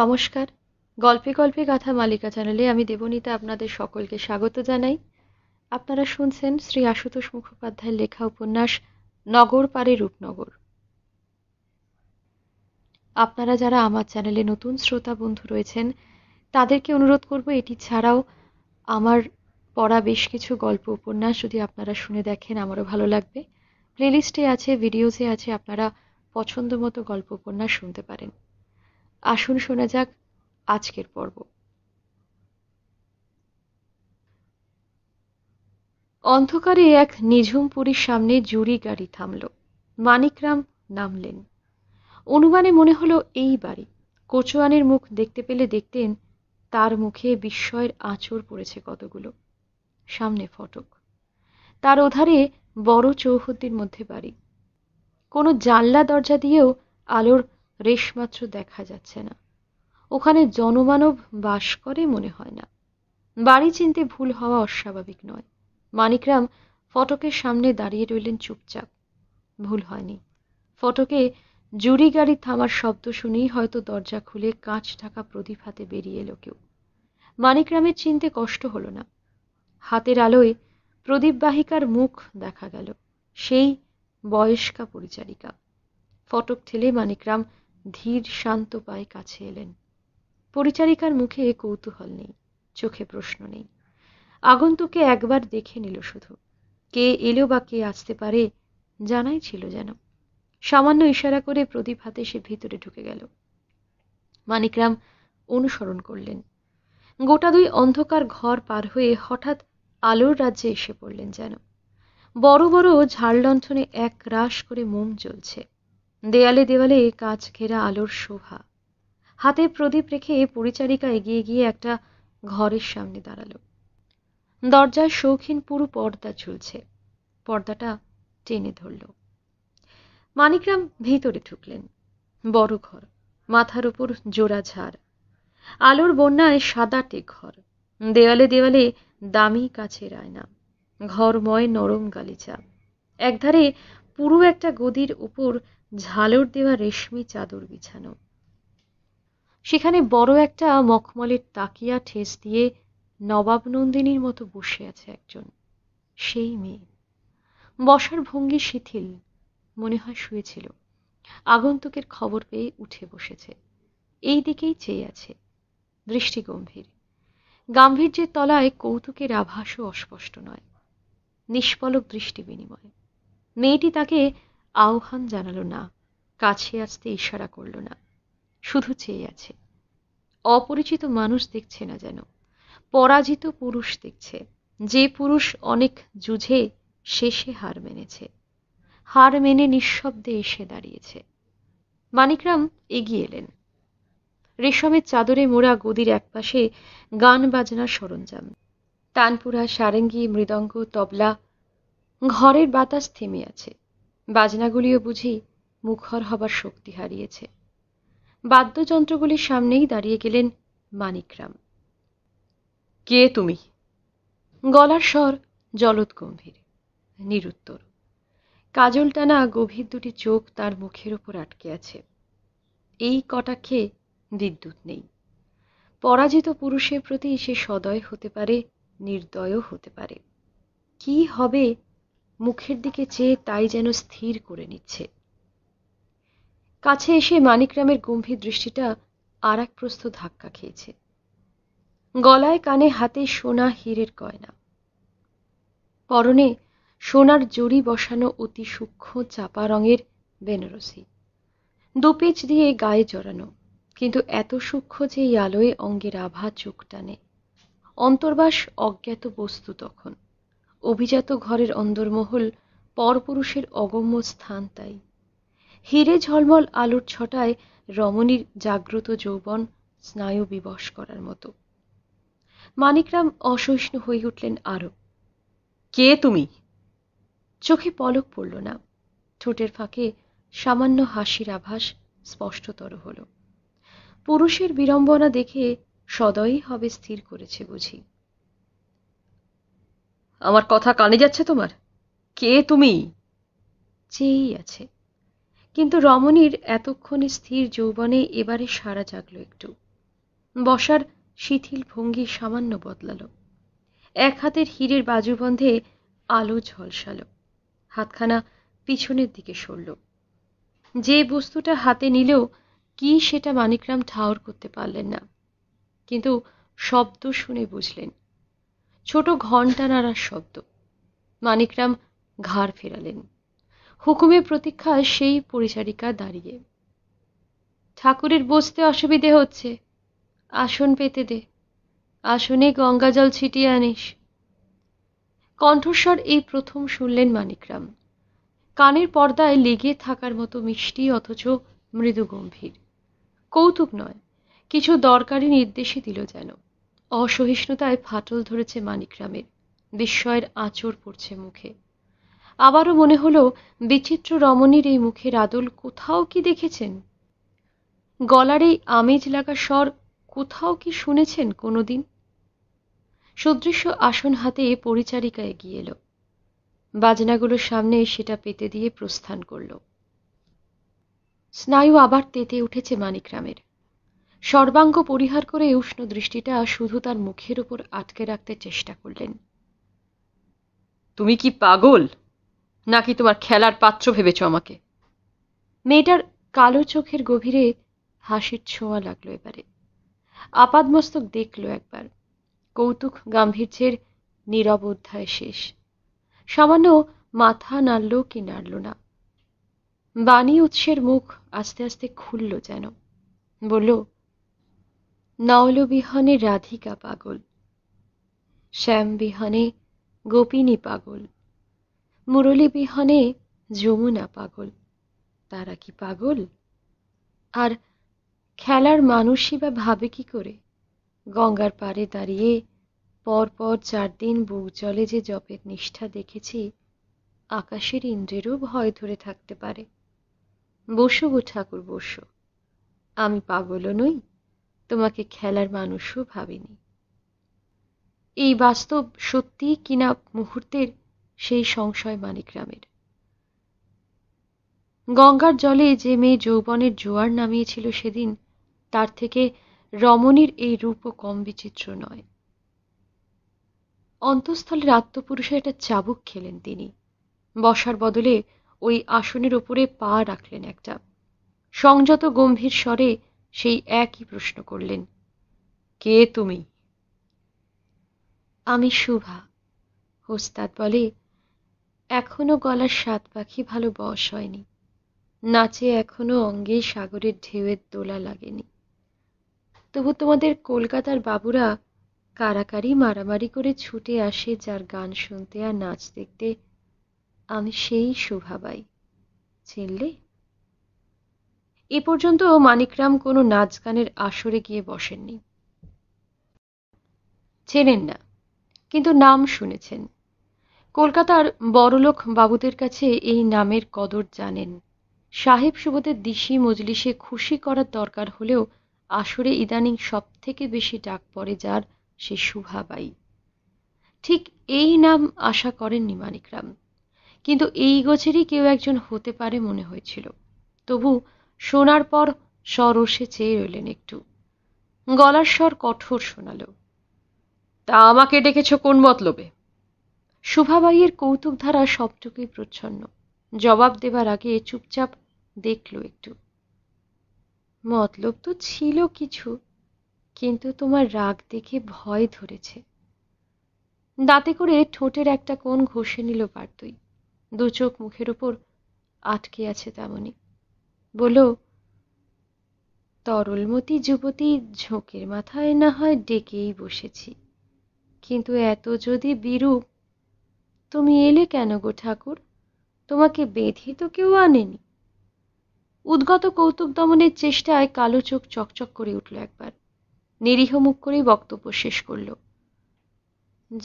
নমস্কার গল্পে গল্পে গাথা মালিকা চ্যানেলে আমি দেবনীতা আপনাদের সকলকে স্বাগত জানাই আপনারা শুনছেন শ্রী আশুতোষ মুখোপাধ্যায়ের লেখা উপন্যাস নগর পারে রূপনগর আপনারা যারা আমার চ্যানেলে নতুন শ্রোতা বন্ধু রয়েছেন তাদেরকে অনুরোধ করব এটি ছাড়াও আমার পড়া বেশ কিছু গল্প উপন্যাস যদি আপনারা শুনে দেখেন আমারও ভালো লাগবে প্লেলিস্টে আছে ভিডিওসে আছে আপনারা পছন্দ মতো গল্প উপন্যাস শুনতে পারেন আসুন শোনা যাক আজকের পর্ব অন্ধকারে এক নিঝুমপুরীর সামনে জুরি গাড়ি থামল মানিকরাম নামলেন অনুমানে মনে হলো এই বাড়ি কোচোয়ানের মুখ দেখতে পেলে দেখতেন তার মুখে বিস্ময়ের আঁচড় পড়েছে কতগুলো সামনে ফটক তার ওধারে বড় চৌহদ্দির মধ্যে বাড়ি কোনো জানলা দরজা দিয়েও আলোর রেশমাত্র দেখা যাচ্ছে না ওখানে জনমানব বাস করে মনে হয় না বাড়ি চিনতে ভুল হওয়া অস্বাভাবিক নয় মানিকরাম ফটকের সামনে দাঁড়িয়ে রইলেন চুপচাপ ভুল হয়নি ফটকে জুরি গাড়ি থামার শব্দ শুনেই হয়তো দরজা খুলে কাঁচ ঢাকা প্রদীপ হাতে বেরিয়ে এলো কেউ মানিকরামের চিনতে কষ্ট হল না হাতের আলোয় প্রদীপ বাহিকার মুখ দেখা গেল সেই বয়স্কা পরিচারিকা ফটক ঠেলে মানিকরাম ধীর শান্ত পায়ে কাছে এলেন পরিচারিকার মুখে কৌতূহল নেই চোখে প্রশ্ন নেই আগন্তুকে একবার দেখে নিল শুধু কে এলো বা কে আসতে পারে জানাই ছিল যেন সামান্য ইশারা করে প্রদীপ হাতে সে ভিতরে ঢুকে গেল মানিকরাম অনুসরণ করলেন গোটা দুই অন্ধকার ঘর পার হয়ে হঠাৎ আলোর রাজ্যে এসে পড়লেন যেন বড় বড় লণ্ঠনে এক রাশ করে মোম জ্বলছে দেয়ালে দেওয়ালে কাঁচ ঘেরা আলোর শোভা হাতে প্রদীপ রেখে পরিচারিকা এগিয়ে গিয়ে একটা ঘরের সামনে দাঁড়ালো দরজার শৌখিন পুরু পর্দা ঝুলছে পর্দাটা টেনে ধরল মানিকরাম ভিতরে ঢুকলেন বড় ঘর মাথার উপর জোড়া ঝাড় আলোর বন্যায় সাদাটে ঘর দেওয়ালে দেওয়ালে দামি কাছের আয়না ঘরময় নরম গালিচা একধারে পুরু একটা গদির উপর ঝালর দেওয়া রেশমি চাদর বিছানো সেখানে বড় একটা মখমলের তাকিয়া ঠেস দিয়ে নবাব নন্দিনীর মতো বসে আছে একজন সেই মেয়ে বসার ভঙ্গি শিথিল মনে হয় শুয়েছিল আগন্তুকের খবর পেয়ে উঠে বসেছে এই দিকেই চেয়ে আছে দৃষ্টি গম্ভীর গাম্ভীর্যের তলায় কৌতুকের আভাসও অস্পষ্ট নয় নিষ্পলক দৃষ্টি বিনিময় মেয়েটি তাকে আহ্বান জানালো না কাছে আসতে ইশারা করল না শুধু চেয়ে আছে অপরিচিত মানুষ দেখছে না যেন পরাজিত পুরুষ দেখছে যে পুরুষ অনেক যুঝে শেষে হার মেনেছে হার মেনে নিঃশব্দে এসে দাঁড়িয়েছে মানিকরাম এগিয়ে এলেন রেশমের চাদরে মোড়া গদির একপাশে গান বাজনার সরঞ্জাম তানপুরা সারেঙ্গি মৃদঙ্গ তবলা ঘরের বাতাস থেমে আছে বাজনাগুলিও বুঝি মুখর হবার শক্তি হারিয়েছে বাদ্যযন্ত্রগুলির সামনেই দাঁড়িয়ে গেলেন মানিকরাম কে তুমি গলার স্বর জলদ গম্ভীর নিরুত্তর কাজল টানা গভীর দুটি চোখ তার মুখের ওপর আটকে আছে এই কটাক্ষে বিদ্যুৎ নেই পরাজিত পুরুষের প্রতি সে সদয় হতে পারে নির্দয়ও হতে পারে কি হবে মুখের দিকে চেয়ে তাই যেন স্থির করে নিচ্ছে কাছে এসে মানিকরামের গম্ভীর দৃষ্টিটা আর এক প্রস্থ ধাক্কা খেয়েছে গলায় কানে হাতে সোনা হীরের গয়না পরনে সোনার জড়ি বসানো অতি সূক্ষ্ম চাপা রঙের বেনারসি দুপেচ দিয়ে গায়ে জড়ানো কিন্তু এত সূক্ষ্ম যে আলোয় অঙ্গের আভা চোখ টানে অন্তর্বাস অজ্ঞাত বস্তু তখন অভিজাত ঘরের অন্দরমহল পরপুরুষের অগম্য স্থান তাই হিরে ঝলমল আলোর ছটায় রমণীর জাগ্রত যৌবন স্নায়ু বিবশ করার মতো মানিকরাম অসহিষ্ণু হয়ে উঠলেন আরো কে তুমি চোখে পলক পড়ল না ঠোঁটের ফাঁকে সামান্য হাসির আভাস স্পষ্টতর হল পুরুষের বিড়ম্বনা দেখে সদয়ই হবে স্থির করেছে বুঝি আমার কথা কানে যাচ্ছে তোমার কে তুমি চেয়েই আছে কিন্তু রমণীর এতক্ষণে স্থির যৌবনে এবারে সারা জাগল একটু বসার শিথিল ভঙ্গি সামান্য বদলালো এক হাতের হীরের বাজুবন্ধে আলো ঝলসালো হাতখানা পিছনের দিকে সরল যে বস্তুটা হাতে নিলেও কি সেটা মানিকরাম ঠাওর করতে পারলেন না কিন্তু শব্দ শুনে বুঝলেন ছোট ঘণ্টা নাড়ার শব্দ মানিকরাম ঘাড় ফেরালেন হুকুমের প্রতীক্ষা সেই পরিচারিকা দাঁড়িয়ে ঠাকুরের বসতে অসুবিধে হচ্ছে আসন পেতে দে আসনে গঙ্গা জল ছিটিয়ে আনিস কণ্ঠস্বর এই প্রথম শুনলেন মানিকরাম কানের পর্দায় লেগে থাকার মতো মিষ্টি অথচ মৃদু গম্ভীর কৌতুক নয় কিছু দরকারি নির্দেশই দিল যেন অসহিষ্ণুতায় ফাটল ধরেছে মানিকরামের বিস্ময়ের আঁচড় পড়ছে মুখে আবারও মনে হলো বিচিত্র রমণীর এই মুখের আদল কোথাও কি দেখেছেন গলার এই আমেজ লাগা স্বর কোথাও কি শুনেছেন কোনোদিন সদৃশ্য আসন হাতে পরিচারিকা এগিয়ে এলো বাজনাগুলোর সামনে সেটা পেতে দিয়ে প্রস্থান করল স্নায়ু আবার তেতে উঠেছে মানিকরামের সর্বাঙ্গ পরিহার করে উষ্ণ দৃষ্টিটা শুধু তার মুখের উপর আটকে রাখতে চেষ্টা করলেন তুমি কি পাগল নাকি তোমার খেলার পাত্র ভেবেছ আমাকে মেয়েটার কালো চোখের গভীরে হাসির ছোঁয়া লাগলো এবারে আপাদমস্তক দেখল একবার কৌতুক গাম্ভীর্যের নীরব অধ্যায় শেষ সামান্য মাথা নাড়ল কি নাড়ল না বাণী উৎসের মুখ আস্তে আস্তে খুলল যেন বলল নওলবিহনে রাধিকা পাগল শ্যামবিহনে গোপিনী পাগল মুরলীবিহনে যমুনা পাগল তারা কি পাগল আর খেলার মানুষই বা ভাবে কি করে গঙ্গার পাড়ে দাঁড়িয়ে পরপর চার দিন বুক জলে যে জপের নিষ্ঠা দেখেছি আকাশের ইন্দ্রেরও ভয় ধরে থাকতে পারে বসু গো ঠাকুর বসু আমি পাগলও নই তোমাকে খেলার মানুষও ভাবিনি এই বাস্তব সত্যি কিনা মুহূর্তের সেই সংশয় মানিকরামের গঙ্গার জলে যে মেয়ে যৌবনের জোয়ার নামিয়েছিল সেদিন তার থেকে রমণীর এই রূপও কম বিচিত্র নয় অন্তঃস্থলের আত্মপুরুষে একটা চাবুক খেলেন তিনি বসার বদলে ওই আসনের ওপরে পা রাখলেন একটা সংযত গম্ভীর স্বরে সেই একই প্রশ্ন করলেন কে তুমি আমি শুভা হোস্তাদ বলে এখনো গলার সাত পাখি ভালো বস হয়নি নাচে এখনো অঙ্গে সাগরের ঢেউয়ের দোলা লাগেনি তবু তোমাদের কলকাতার বাবুরা কারাকারি মারামারি করে ছুটে আসে যার গান শুনতে আর নাচ দেখতে আমি সেই শোভাবাই চিনলে এ পর্যন্ত মানিকরাম কোনো নাচ গানের আসরে গিয়ে বসেননি চেনেন না কিন্তু নাম শুনেছেন কলকাতার বড়লোক বাবুদের কাছে এই নামের কদর জানেন সাহেব সুবোধের দিশি মজলিসে খুশি করার দরকার হলেও আসরে ইদানিং সব থেকে বেশি ডাক পড়ে যার সে সুভাবাই ঠিক এই নাম আশা করেননি মানিকরাম কিন্তু এই গোছেরই কেউ একজন হতে পারে মনে হয়েছিল তবু শোনার পর সরসে চেয়ে রইলেন একটু গলার স্বর কঠোর শোনাল তা আমাকে ডেকেছ কোন মতলবে শোভাবাইয়ের কৌতুকধারা সবটুকুই প্রচ্ছন্ন জবাব দেবার আগে চুপচাপ দেখল একটু মতলব তো ছিল কিছু কিন্তু তোমার রাগ দেখে ভয় ধরেছে দাঁতে করে ঠোঁটের একটা কোণ ঘষে নিল পারতই দু চোখ মুখের ওপর আটকে আছে তেমনই বলো তরলমতি যুবতী ঝোঁকের মাথায় না হয় ডেকেই বসেছি কিন্তু এত যদি বিরূপ তুমি এলে কেন গো ঠাকুর তোমাকে বেঁধে তো কেউ আনেনি উদ্গত কৌতুক দমনের চেষ্টায় কালো চোখ চকচক করে উঠল একবার নিরীহ মুখ করেই বক্তব্য শেষ করল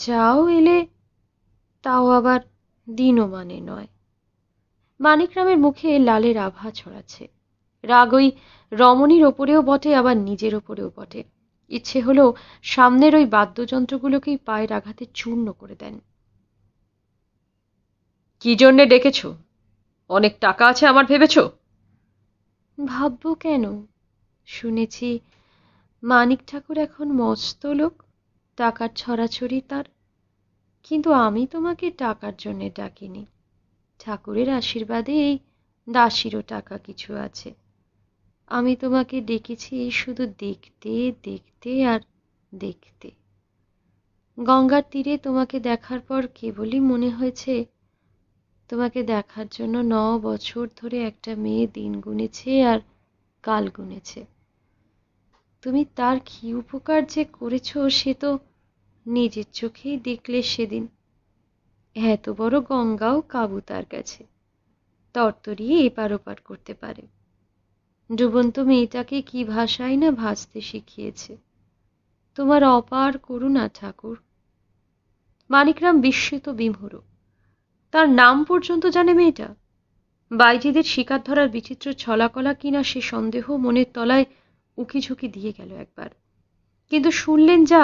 যাও এলে তাও আবার দিনও মানে নয় মানিকরামের মুখে লালের আভা ছড়াচ্ছে রাগ ওই রমণীর ওপরেও বটে আবার নিজের ওপরেও বটে ইচ্ছে হলো সামনের ওই বাদ্যযন্ত্রগুলোকেই পায়ের আঘাতে চূর্ণ করে দেন কি জন্যে ডেকেছ অনেক টাকা আছে আমার ভেবেছ ভাবব কেন শুনেছি মানিক ঠাকুর এখন মস্ত লোক টাকার ছড়াছড়ি তার কিন্তু আমি তোমাকে টাকার জন্যে ডাকিনি ঠাকুরের আশীর্বাদে এই দাসিরও টাকা কিছু আছে আমি তোমাকে ডেকেছি শুধু দেখতে দেখতে আর দেখতে গঙ্গার তীরে তোমাকে দেখার পর কেবলই মনে হয়েছে তোমাকে দেখার জন্য ন বছর ধরে একটা মেয়ে দিন গুনেছে আর কাল গুনেছে তুমি তার কি উপকার যে করেছ সে তো নিজের চোখেই দেখলে সেদিন এত বড় গঙ্গাও কাবু তার কাছে তরতরিয়ে এপার ওপার করতে পারে ডুবন্ত মেয়েটাকে কি ভাষায় না ভাসতে শিখিয়েছে তোমার অপার করুণা ঠাকুর মানিকরাম বিস্মিত বিমুর তার নাম পর্যন্ত জানে মেয়েটা বাইজিদের শিকার ধরার বিচিত্র ছলাকলা কিনা সে সন্দেহ মনের তলায় ঝুঁকি দিয়ে গেল একবার কিন্তু শুনলেন যা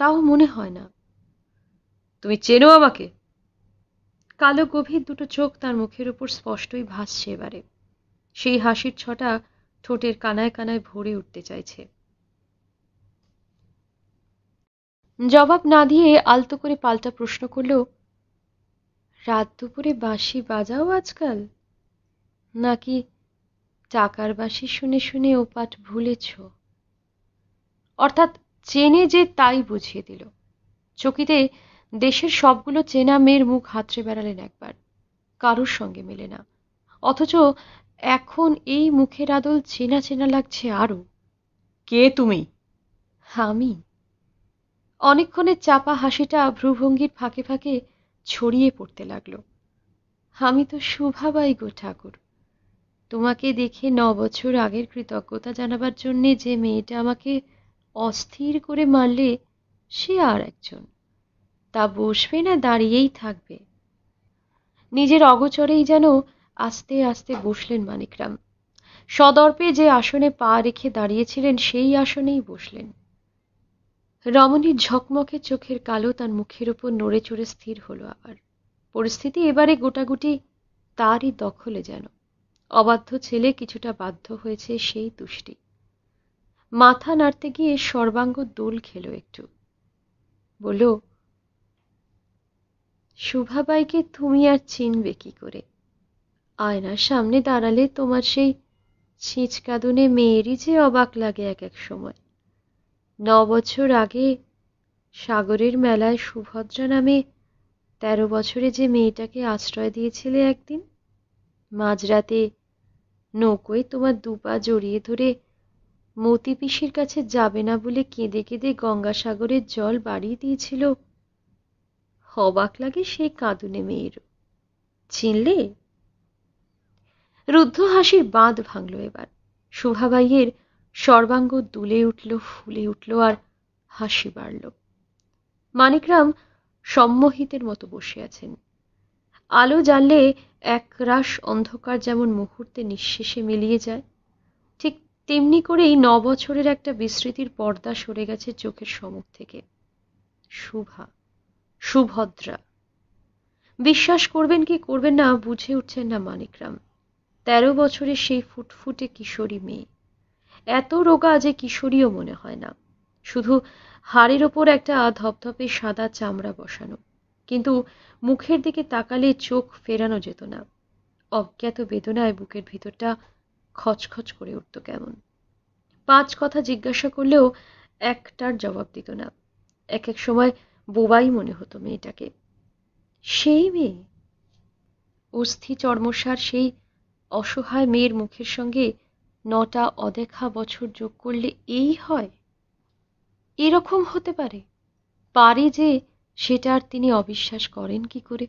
তাও মনে হয় না তুমি চেনো আমাকে কালো গভীর দুটো চোখ তার মুখের উপর স্পষ্টই ভাসছে এবারে সেই হাসির ছটা ঠোঁটের কানায় কানায় ভরে উঠতে চাইছে জবাব না দিয়ে আলতো করে পাল্টা প্রশ্ন করল রাত দুপুরে বাঁশি বাজাও আজকাল নাকি টাকার বাঁশি শুনে শুনে ও পাঠ ভুলেছ অর্থাৎ চেনে যে তাই বুঝিয়ে দিল চকিতে দেশের সবগুলো চেনা মেয়ের মুখ হাতড়ে বেড়ালেন একবার কারোর সঙ্গে মেলে না অথচ এখন এই মুখের আদল চেনা চেনা লাগছে আরও কে তুমি আমি অনেকক্ষণের চাপা হাসিটা ভ্রুভঙ্গির ফাঁকে ফাঁকে ছড়িয়ে পড়তে লাগলো আমি তো শুভাবাই গো ঠাকুর তোমাকে দেখে ন বছর আগের কৃতজ্ঞতা জানাবার জন্যে যে মেয়েটা আমাকে অস্থির করে মারলে সে আর একজন তা বসবে না দাঁড়িয়েই থাকবে নিজের অগচরেই যেন আস্তে আস্তে বসলেন মানিকরাম সদর্পে যে আসনে পা রেখে দাঁড়িয়েছিলেন সেই আসনেই বসলেন রমণীর ঝকমকে চোখের কালো তার মুখের ওপর নড়ে চড়ে স্থির হলো আবার পরিস্থিতি এবারে গোটাগুটি তারই দখলে যেন অবাধ্য ছেলে কিছুটা বাধ্য হয়েছে সেই তুষ্টি মাথা নাড়তে গিয়ে সর্বাঙ্গ দোল খেলো একটু বলল শোভাবাইকে তুমি আর চিনবে কি করে আয়নার সামনে দাঁড়ালে তোমার সেই ছিঁচকাদুনে মেয়েরই যে অবাক লাগে এক এক সময় ন বছর আগে সাগরের মেলায় সুভদ্রা নামে তেরো বছরে যে মেয়েটাকে আশ্রয় দিয়েছিলে একদিন মাঝরাতে নৌকোয় তোমার দুপা জড়িয়ে ধরে মতিপিসির পিসির কাছে যাবে না বলে কেঁদে কেঁদে গঙ্গাসাগরের জল বাড়িয়ে দিয়েছিল অবাক লাগে সেই কাঁদুনে মেয়ের চিনলে রুদ্ধ হাসির বাঁধ ভাঙল এবার শোভাবাইয়ের সর্বাঙ্গ দুলে উঠল ফুলে উঠল আর হাসি বাড়ল মানিকরাম সম্মোহিতের মতো বসে আছেন আলো জ্বাললে একরাশ অন্ধকার যেমন মুহূর্তে নিঃশেষে মিলিয়ে যায় ঠিক তেমনি করেই নবছরের একটা বিস্মৃতির পর্দা সরে গেছে চোখের সমুখ থেকে শুভা সুভদ্রা বিশ্বাস করবেন কি করবেন না বুঝে উঠছেন না মানিকরাম তেরো বছরের সেই ফুটফুটে কিশোরী মেয়ে এত রোগা যে কিশোরীও মনে হয় না শুধু হাড়ের ওপর একটা ধপধপে সাদা চামড়া বসানো কিন্তু মুখের দিকে তাকালে চোখ ফেরানো যেত না অজ্ঞাত বেদনায় বুকের ভিতরটা খচখচ করে উঠত কেমন পাঁচ কথা জিজ্ঞাসা করলেও একটার জবাব দিত না এক এক সময় বোবাই মনে হতো মেয়েটাকে সেই মেয়ে অস্থি চর্মসার সেই অসহায় মেয়ের মুখের সঙ্গে নটা অদেখা বছর যোগ করলে এই হয় এরকম হতে পারে পারে যে সেটা আর তিনি অবিশ্বাস করেন কি করে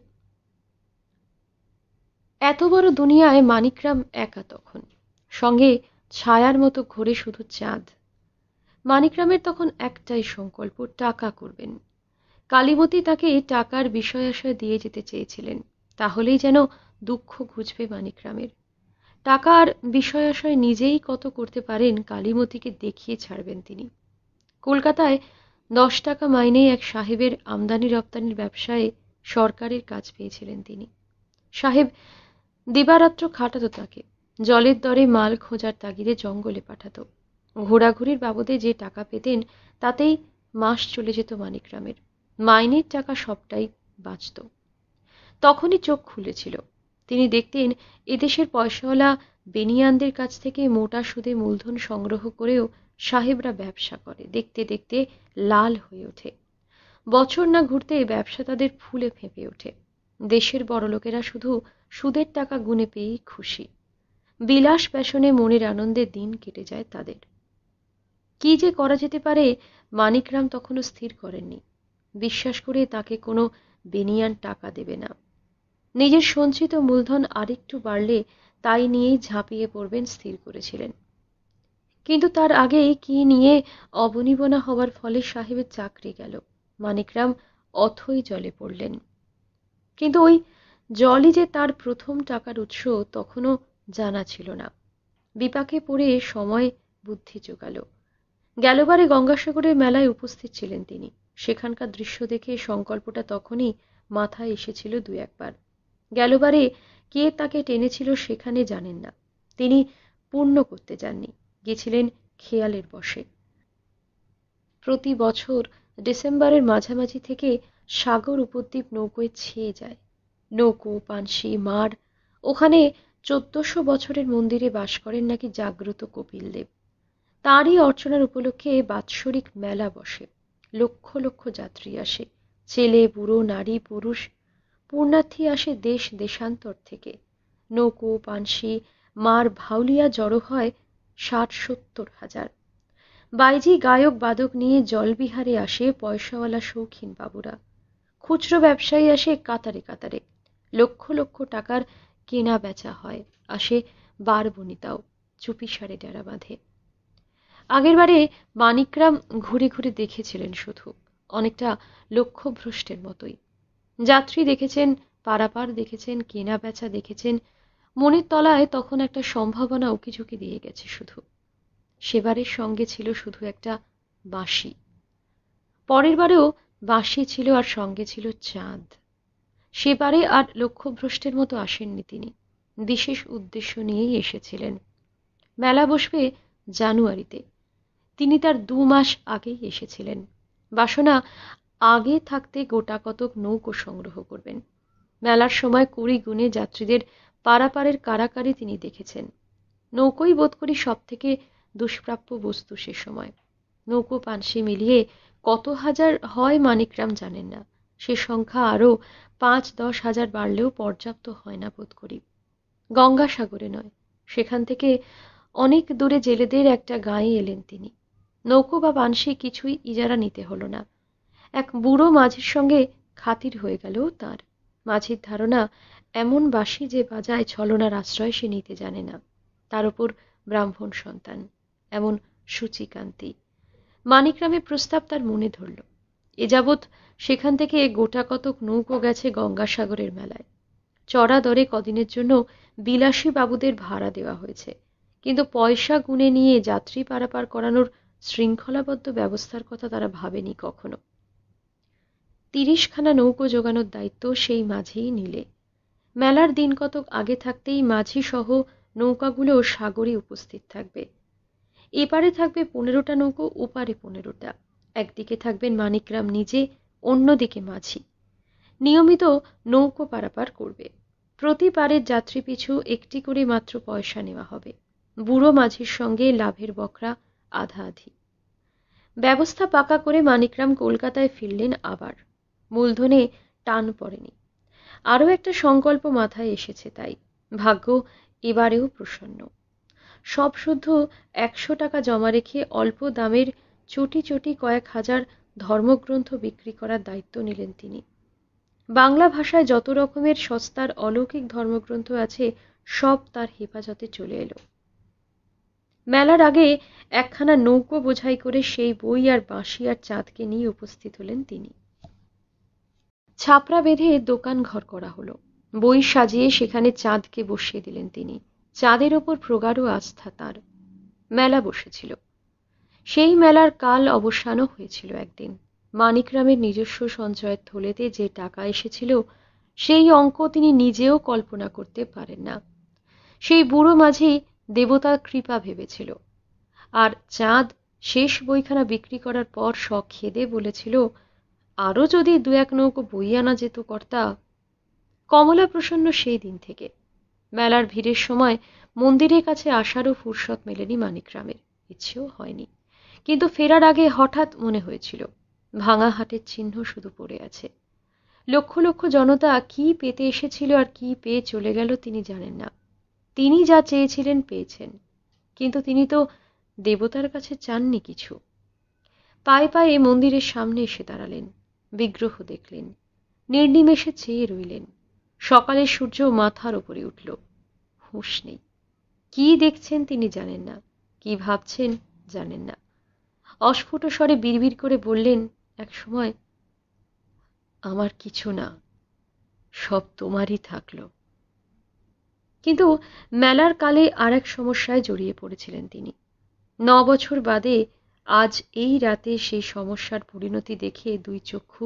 এত বড় দুনিয়ায় মানিকরাম একা তখন সঙ্গে ছায়ার মতো ঘোরে শুধু চাঁদ মানিকরামের তখন একটাই সংকল্প টাকা করবেন কালীমতি তাকে টাকার বিষয় দিয়ে যেতে চেয়েছিলেন তাহলেই যেন দুঃখ ঘুচবে মানিকরামের টাকার বিষয় নিজেই কত করতে পারেন কালীমতিকে দেখিয়ে ছাড়বেন তিনি কলকাতায় দশ টাকা মাইনেই এক সাহেবের আমদানি রপ্তানির ব্যবসায় সরকারের কাজ পেয়েছিলেন তিনি সাহেব দিবারাত্র খাটাতো তাকে জলের দরে মাল খোঁজার তাগিদে জঙ্গলে পাঠাতো ঘোরাঘুরির বাবদে যে টাকা পেতেন তাতেই মাস চলে যেত মানিকরামের মাইনের টাকা সবটাই বাঁচত তখনই চোখ খুলেছিল তিনি দেখতেন এদেশের পয়সাওয়ালা বেনিয়ানদের কাছ থেকে মোটা সুদে মূলধন সংগ্রহ করেও সাহেবরা ব্যবসা করে দেখতে দেখতে লাল হয়ে ওঠে বছর না ঘুরতে ব্যবসা তাদের ফুলে ফেঁপে ওঠে দেশের বড়লোকেরা শুধু সুদের টাকা গুনে পেয়েই খুশি বিলাস প্যাশনে মনের আনন্দে দিন কেটে যায় তাদের কি যে করা যেতে পারে মানিকরাম তখনও স্থির করেননি বিশ্বাস করে তাকে কোনো বেনিয়ান টাকা দেবে না নিজের সঞ্চিত মূলধন আরেকটু বাড়লে তাই নিয়েই ঝাঁপিয়ে পড়বেন স্থির করেছিলেন কিন্তু তার আগে কি নিয়ে অবনিবনা হওয়ার ফলে সাহেবের চাকরি গেল মানিকরাম অথই জলে পড়লেন কিন্তু ওই জলই যে তার প্রথম টাকার উৎস তখনও জানা ছিল না বিপাকে পড়ে সময় বুদ্ধি জোগাল গেলবারে গঙ্গাসাগরের মেলায় উপস্থিত ছিলেন তিনি সেখানকার দৃশ্য দেখে সংকল্পটা তখনই মাথায় এসেছিল দু একবার গেলবারে কে তাকে টেনেছিল সেখানে জানেন না তিনি পূর্ণ করতে যাননি গেছিলেন খেয়ালের বসে প্রতি বছর ডিসেম্বরের মাঝামাঝি থেকে সাগর উপদ্বীপ নৌকোয় ছেয়ে যায় নৌকো পানসি মার ওখানে চোদ্দশো বছরের মন্দিরে বাস করেন নাকি জাগ্রত কপিলদেব তাঁরই অর্চনার উপলক্ষে বাৎসরিক মেলা বসে লক্ষ লক্ষ যাত্রী আসে ছেলে বুড়ো নারী পুরুষ পূর্ণার্থী আসে দেশ দেশান্তর থেকে নৌকো পানসি মার ভাউলিয়া জড়ো হয় ষাট সত্তর হাজার বাইজি গায়ক বাদক নিয়ে জলবিহারে আসে পয়সাওয়ালা শৌখিন বাবুরা খুচরো ব্যবসায়ী আসে কাতারে কাতারে লক্ষ লক্ষ টাকার কেনা বেচা হয় আসে বারবনিতাও চুপিসারে ডেরা বাঁধে আগের বারে মানিকরাম ঘুরে ঘুরে দেখেছিলেন শুধু অনেকটা লক্ষ্যভ্রষ্টের মতোই যাত্রী দেখেছেন পারাপার দেখেছেন কেনা বেচা দেখেছেন মনের তলায় তখন একটা সম্ভাবনা ঝুঁকি দিয়ে গেছে শুধু সেবারের সঙ্গে ছিল শুধু একটা বাঁশি পরের বারেও বাঁশি ছিল আর সঙ্গে ছিল চাঁদ সেবারে আর লক্ষ্যভ্রষ্টের মতো আসেননি তিনি বিশেষ উদ্দেশ্য নিয়েই এসেছিলেন মেলা বসবে জানুয়ারিতে তিনি তার দু মাস আগেই এসেছিলেন বাসনা আগে থাকতে গোটা কতক নৌকো সংগ্রহ করবেন মেলার সময় কুড়ি গুণে যাত্রীদের পারাপারের কারাকারি তিনি দেখেছেন নৌকোই বোধ করি সব থেকে দুষ্প্রাপ্য বস্তু সে সময় নৌকো পানসি মিলিয়ে কত হাজার হয় মানিকরাম জানেন না সে সংখ্যা আরও পাঁচ দশ হাজার বাড়লেও পর্যাপ্ত হয় না বোধ করি গঙ্গাসাগরে নয় সেখান থেকে অনেক দূরে জেলেদের একটা গাঁয়ে এলেন তিনি নৌকো বা বানশি কিছুই ইজারা নিতে হলো না এক বুড়ো মাঝির সঙ্গে খাতির হয়ে গেল তার মাঝির ধারণা এমন বাসি যে বাজায় ছলনার আশ্রয় সে নিতে জানে না তার উপর ব্রাহ্মণ সন্তান এমন সূচিকান্তি মানিকরামের প্রস্তাব তার মনে ধরল এ যাবৎ সেখান থেকে গোটা কতক নৌকো গেছে গঙ্গাসাগরের মেলায় চড়া দরে কদিনের জন্য বিলাসী বাবুদের ভাড়া দেওয়া হয়েছে কিন্তু পয়সা গুনে নিয়ে যাত্রী পারাপার করানোর শৃঙ্খলাবদ্ধ ব্যবস্থার কথা তারা ভাবেনি কখনো তিরিশখানা নৌকো জোগানোর দায়িত্ব সেই মাঝেই নিলে মেলার দিন কতক আগে থাকতেই মাঝি সহ নৌকাগুলো সাগরে উপস্থিত থাকবে এপারে থাকবে পনেরোটা নৌকো ওপারে পনেরোটা একদিকে থাকবেন মানিকরাম নিজে অন্যদিকে মাঝি নিয়মিত নৌকো পারাপার করবে প্রতি পারের যাত্রী পিছু একটি করে মাত্র পয়সা নেওয়া হবে বুড়ো মাঝির সঙ্গে লাভের বকরা আধা আধি ব্যবস্থা পাকা করে মানিকরাম কলকাতায় ফিরলেন আবার মূলধনে টান পড়েনি আরও একটা সংকল্প মাথায় এসেছে তাই ভাগ্য এবারেও প্রসন্ন সব শুদ্ধ একশো টাকা জমা রেখে অল্প দামের চটি চটি কয়েক হাজার ধর্মগ্রন্থ বিক্রি করার দায়িত্ব নিলেন তিনি বাংলা ভাষায় যত রকমের সস্তার অলৌকিক ধর্মগ্রন্থ আছে সব তার হেফাজতে চলে এলো মেলার আগে একখানা নৌকো বোঝাই করে সেই বই আর বাঁশি আর চাঁদকে নিয়ে উপস্থিত হলেন তিনি ছাপরা বেঁধে দোকান ঘর করা হলো বই সাজিয়ে সেখানে চাঁদকে বসিয়ে দিলেন তিনি চাঁদের ওপর প্রগাঢ় আস্থা তার মেলা বসেছিল সেই মেলার কাল অবসানও হয়েছিল একদিন মানিকরামের নিজস্ব সঞ্চয়ের থলেতে যে টাকা এসেছিল সেই অঙ্ক তিনি নিজেও কল্পনা করতে পারেন না সেই বুড়ো মাঝি দেবতার কৃপা ভেবেছিল আর চাঁদ শেষ বইখানা বিক্রি করার পর শখ খেদে বলেছিল আরও যদি দু এক নৌকো বই আনা যেত কর্তা কমলা প্রসন্ন সেই দিন থেকে মেলার ভিড়ের সময় মন্দিরের কাছে আসারও ফুরসত মেলেনি মানিকরামের ইচ্ছেও হয়নি কিন্তু ফেরার আগে হঠাৎ মনে হয়েছিল ভাঙা হাটের চিহ্ন শুধু পড়ে আছে লক্ষ লক্ষ জনতা কি পেতে এসেছিল আর কি পেয়ে চলে গেল তিনি জানেন না তিনি যা চেয়েছিলেন পেয়েছেন কিন্তু তিনি তো দেবতার কাছে চাননি কিছু পায়ে পায়ে মন্দিরের সামনে এসে দাঁড়ালেন বিগ্রহ দেখলেন নির্নিমেষে চেয়ে রইলেন সকালের সূর্য মাথার ওপরে উঠল হুঁশ নেই কি দেখছেন তিনি জানেন না কি ভাবছেন জানেন না অস্ফুট স্বরে বিড়বিড় করে বললেন এক সময় আমার কিছু না সব তোমারই থাকল কিন্তু মেলার কালে আর এক সমস্যায় জড়িয়ে পড়েছিলেন তিনি ন বছর বাদে আজ এই রাতে সেই সমস্যার পরিণতি দেখে দুই চক্ষু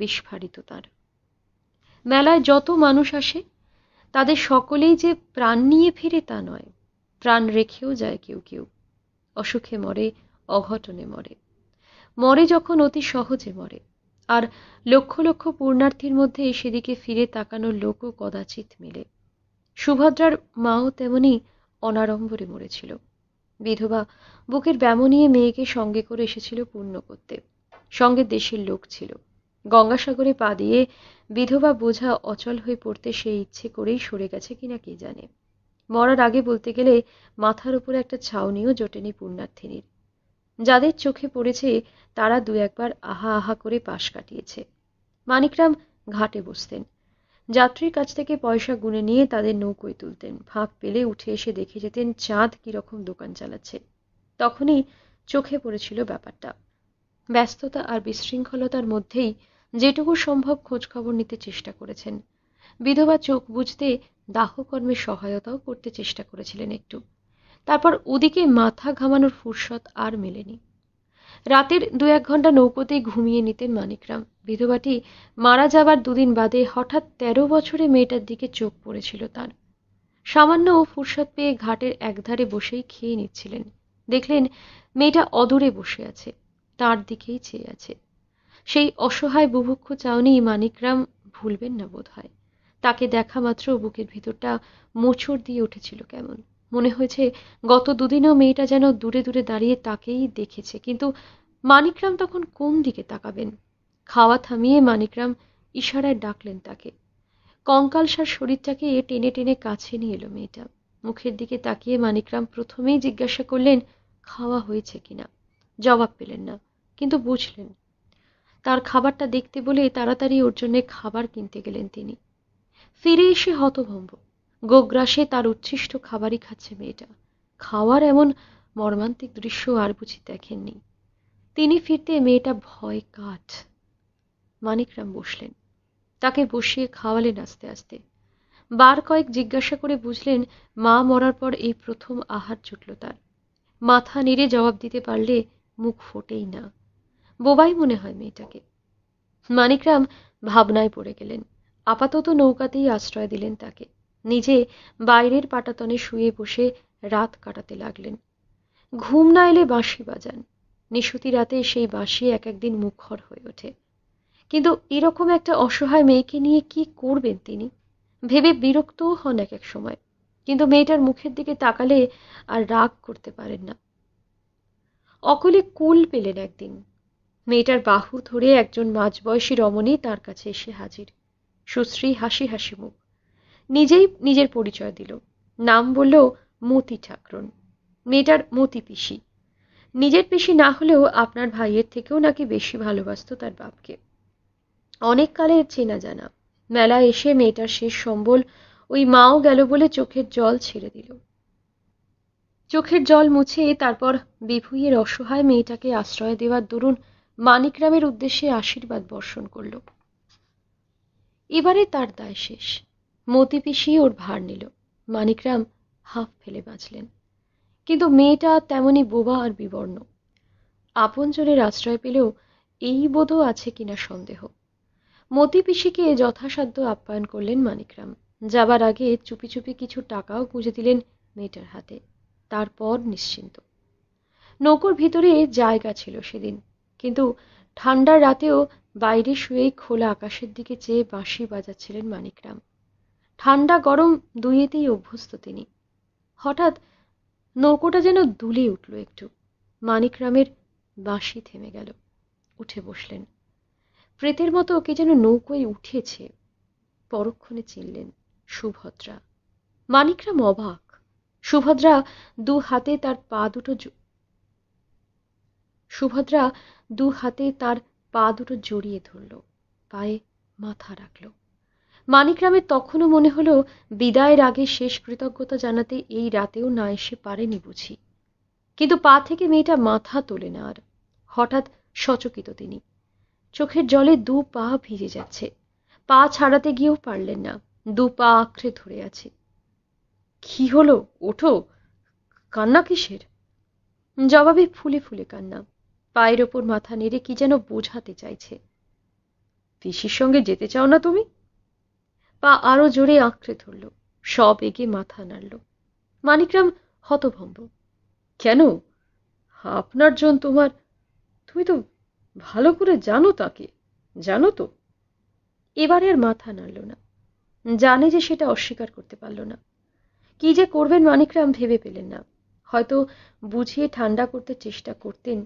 বিস্ফারিত তার মেলায় যত মানুষ আসে তাদের সকলেই যে প্রাণ নিয়ে ফিরে তা নয় প্রাণ রেখেও যায় কেউ কেউ অসুখে মরে অঘটনে মরে মরে যখন অতি সহজে মরে আর লক্ষ লক্ষ পূর্ণার্থীর মধ্যে সেদিকে ফিরে তাকানোর লোকও কদাচিৎ মেলে সুভদ্রার মাও তেমনি অনাড়ম্বরে মরেছিল বিধবা বুকের ব্যামো নিয়ে মেয়েকে সঙ্গে করে এসেছিল পূর্ণ করতে সঙ্গে দেশের লোক ছিল গঙ্গাসাগরে পা দিয়ে বিধবা বোঝা অচল হয়ে পড়তে সে ইচ্ছে করেই সরে গেছে কিনা কে জানে মরার আগে বলতে গেলে মাথার উপরে একটা ছাউনিও জোটেনি পূর্ণার্থিনীর যাদের চোখে পড়েছে তারা দু একবার আহা আহা করে পাশ কাটিয়েছে মানিকরাম ঘাটে বসতেন যাত্রীর কাছ থেকে পয়সা গুনে নিয়ে তাদের নৌকোয় তুলতেন ফাঁক পেলে উঠে এসে দেখে যেতেন চাঁদ কীরকম দোকান চালাচ্ছে তখনই চোখে পড়েছিল ব্যাপারটা ব্যস্ততা আর বিশৃঙ্খলতার মধ্যেই যেটুকু সম্ভব খোঁজখবর নিতে চেষ্টা করেছেন বিধবা চোখ বুঝতে দাহকর্মের সহায়তাও করতে চেষ্টা করেছিলেন একটু তারপর ওদিকে মাথা ঘামানোর ফুরসত আর মেলেনি রাতের দু এক ঘন্টা নৌকোতেই ঘুমিয়ে নিতেন মানিকরাম বিধবাটি মারা যাবার দুদিন বাদে হঠাৎ তেরো বছরে মেয়েটার দিকে চোখ পড়েছিল তার সামান্য ও ফুরসত পেয়ে ঘাটের একধারে বসেই খেয়ে নিচ্ছিলেন দেখলেন মেয়েটা অদূরে বসে আছে তার দিকেই চেয়ে আছে সেই অসহায় বুভুক্ষ চাউনি মানিকরাম ভুলবেন না বোধ হয় তাকে দেখা মাত্র বুকের ভিতরটা মোচড় দিয়ে উঠেছিল কেমন মনে হয়েছে গত দুদিনেও মেয়েটা যেন দূরে দূরে দাঁড়িয়ে তাকেই দেখেছে কিন্তু মানিকরাম তখন কোন দিকে তাকাবেন খাওয়া থামিয়ে মানিকরাম ইশারায় ডাকলেন তাকে কঙ্কালসার শরীরটাকে এ টেনে টেনে কাছে নিয়ে এলো মেয়েটা মুখের দিকে তাকিয়ে মানিকরাম প্রথমেই জিজ্ঞাসা করলেন খাওয়া হয়েছে কিনা জবাব পেলেন না কিন্তু বুঝলেন তার খাবারটা দেখতে বলে তাড়াতাড়ি ওর জন্য খাবার কিনতে গেলেন তিনি ফিরে এসে হতভম্ব গোগ্রাসে তার উচ্ছিষ্ট খাবারই খাচ্ছে মেয়েটা খাওয়ার এমন মর্মান্তিক দৃশ্য আর বুঝি দেখেননি তিনি ফিরতে মেয়েটা ভয় কাঠ মানিকরাম বসলেন তাকে বসিয়ে খাওয়ালেন আস্তে আস্তে বার কয়েক জিজ্ঞাসা করে বুঝলেন মা মরার পর এই প্রথম আহার জুটল তার মাথা নেড়ে জবাব দিতে পারলে মুখ ফোটেই না বোবাই মনে হয় মেয়েটাকে মানিকরাম ভাবনায় পড়ে গেলেন আপাতত নৌকাতেই আশ্রয় দিলেন তাকে নিজে বাইরের পাটাতনে শুয়ে বসে রাত কাটাতে লাগলেন ঘুম না এলে বাঁশি বাজান নিশুতি রাতে সেই বাঁশি এক একদিন মুখর হয়ে ওঠে কিন্তু এরকম একটা অসহায় মেয়েকে নিয়ে কি করবেন তিনি ভেবে বিরক্তও হন এক এক সময় কিন্তু মেয়েটার মুখের দিকে তাকালে আর রাগ করতে পারেন না অকলে কুল পেলেন একদিন মেয়েটার বাহু ধরে একজন মাঝবয়সী রমণী তার কাছে এসে হাজির সুশ্রী হাসি হাসি মুখ নিজেই নিজের পরিচয় দিল নাম বলল মতি ঠাকরুন মেয়েটার মতি পিসি নিজের পিসি না হলেও আপনার ভাইয়ের থেকেও নাকি বেশি ভালোবাসত তার বাপকে অনেক কালের চেনা জানা মেলা এসে মেয়েটার শেষ সম্বল ওই মাও গেল বলে চোখের জল ছেড়ে দিল চোখের জল মুছে তারপর বিভুইয়ের অসহায় মেয়েটাকে আশ্রয় দেওয়ার দরুন মানিকরামের উদ্দেশ্যে আশীর্বাদ বর্ষণ করল এবারে তার দায় শেষ মতি পিসি ওর ভার নিল মানিকরাম হাঁফ ফেলে বাঁচলেন কিন্তু মেয়েটা তেমনি বোবা আর বিবর্ণ আপনজনের আশ্রয় পেলেও এই বোধও আছে কিনা সন্দেহ মতি পিসিকে যথাসাধ্য আপ্যায়ন করলেন মানিকরাম যাবার আগে চুপি চুপি কিছু টাকাও গুঁজে দিলেন মেয়েটার হাতে তারপর নিশ্চিন্ত নৌকোর ভিতরে জায়গা ছিল সেদিন কিন্তু ঠান্ডার রাতেও বাইরে শুয়েই খোলা আকাশের দিকে চেয়ে বাঁশি বাজাচ্ছিলেন মানিকরাম ঠান্ডা গরম দুইয়েতেই অভ্যস্ত তিনি হঠাৎ নৌকোটা যেন দুলে উঠল একটু মানিকরামের বাঁশি থেমে গেল উঠে বসলেন প্রেতের মতো ওকে যেন নৌকোয় উঠেছে পরক্ষণে চিনলেন সুভদ্রা মানিকরাম অবাক সুভদ্রা দু হাতে তার পা দুটো সুভদ্রা দু হাতে তার পা দুটো জড়িয়ে ধরল পায়ে মাথা রাখল মানিকরামের তখনও মনে হলো বিদায়ের আগে শেষ কৃতজ্ঞতা জানাতে এই রাতেও না এসে পারেনি বুঝি কিন্তু পা থেকে মেয়েটা মাথা তোলে না আর হঠাৎ সচকিত তিনি চোখের জলে দু পা ভিজে যাচ্ছে পা ছাড়াতে গিয়েও পারলেন না দু পা আঁকড়ে ধরে আছে কি হলো ওঠো কান্না কিসের জবাবে ফুলে ফুলে কান্না পায়ের ওপর মাথা নেড়ে কি যেন বোঝাতে চাইছে পিসির সঙ্গে যেতে চাও না তুমি পা আরো জোরে আঁকড়ে ধরল সব এগে মাথা নাড়ল মানিকরাম হতভম্ব কেন আপনার জন তোমার তুমি তো ভালো করে জানো তাকে জানো তো এবারে আর মাথা নাড়ল না জানে যে সেটা অস্বীকার করতে পারল না কি যে করবেন মানিকরাম ভেবে পেলেন না হয়তো বুঝিয়ে ঠান্ডা করতে চেষ্টা করতেন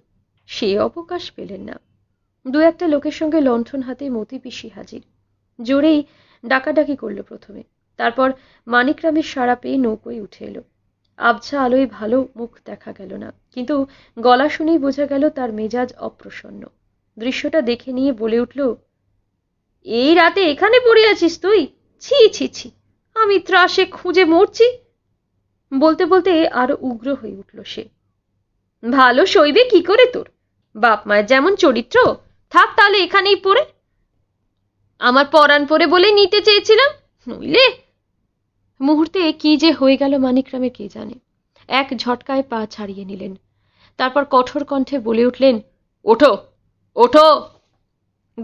সে অবকাশ পেলেন না দু একটা লোকের সঙ্গে লণ্ঠন হাতে মতি পিসি হাজির জোরেই ডাকাডাকি করলো প্রথমে তারপর মানিকরামের সাড়া পেয়ে নৌকোয় উঠে এলো আবছা আলোয় ভালো মুখ দেখা গেল না কিন্তু গলা শুনেই বোঝা গেল তার মেজাজ অপ্রসন্ন দৃশ্যটা দেখে নিয়ে বলে উঠল এই রাতে এখানে পড়ে আছিস তুই ছি ছি ছি আমি ত্রাসে খুঁজে মরছি বলতে বলতে আরো উগ্র হয়ে উঠল সে ভালো সইবে কি করে তোর বাপ মায়ের যেমন চরিত্র থাক তাহলে এখানেই পড়ে আমার পরাণ পরে বলে নিতে চেয়েছিলাম নইলে মুহূর্তে কি যে হয়ে গেল মানিকরামে কে জানে এক ঝটকায় পা ছাড়িয়ে নিলেন তারপর কঠোর কণ্ঠে বলে উঠলেন ওঠো ওঠো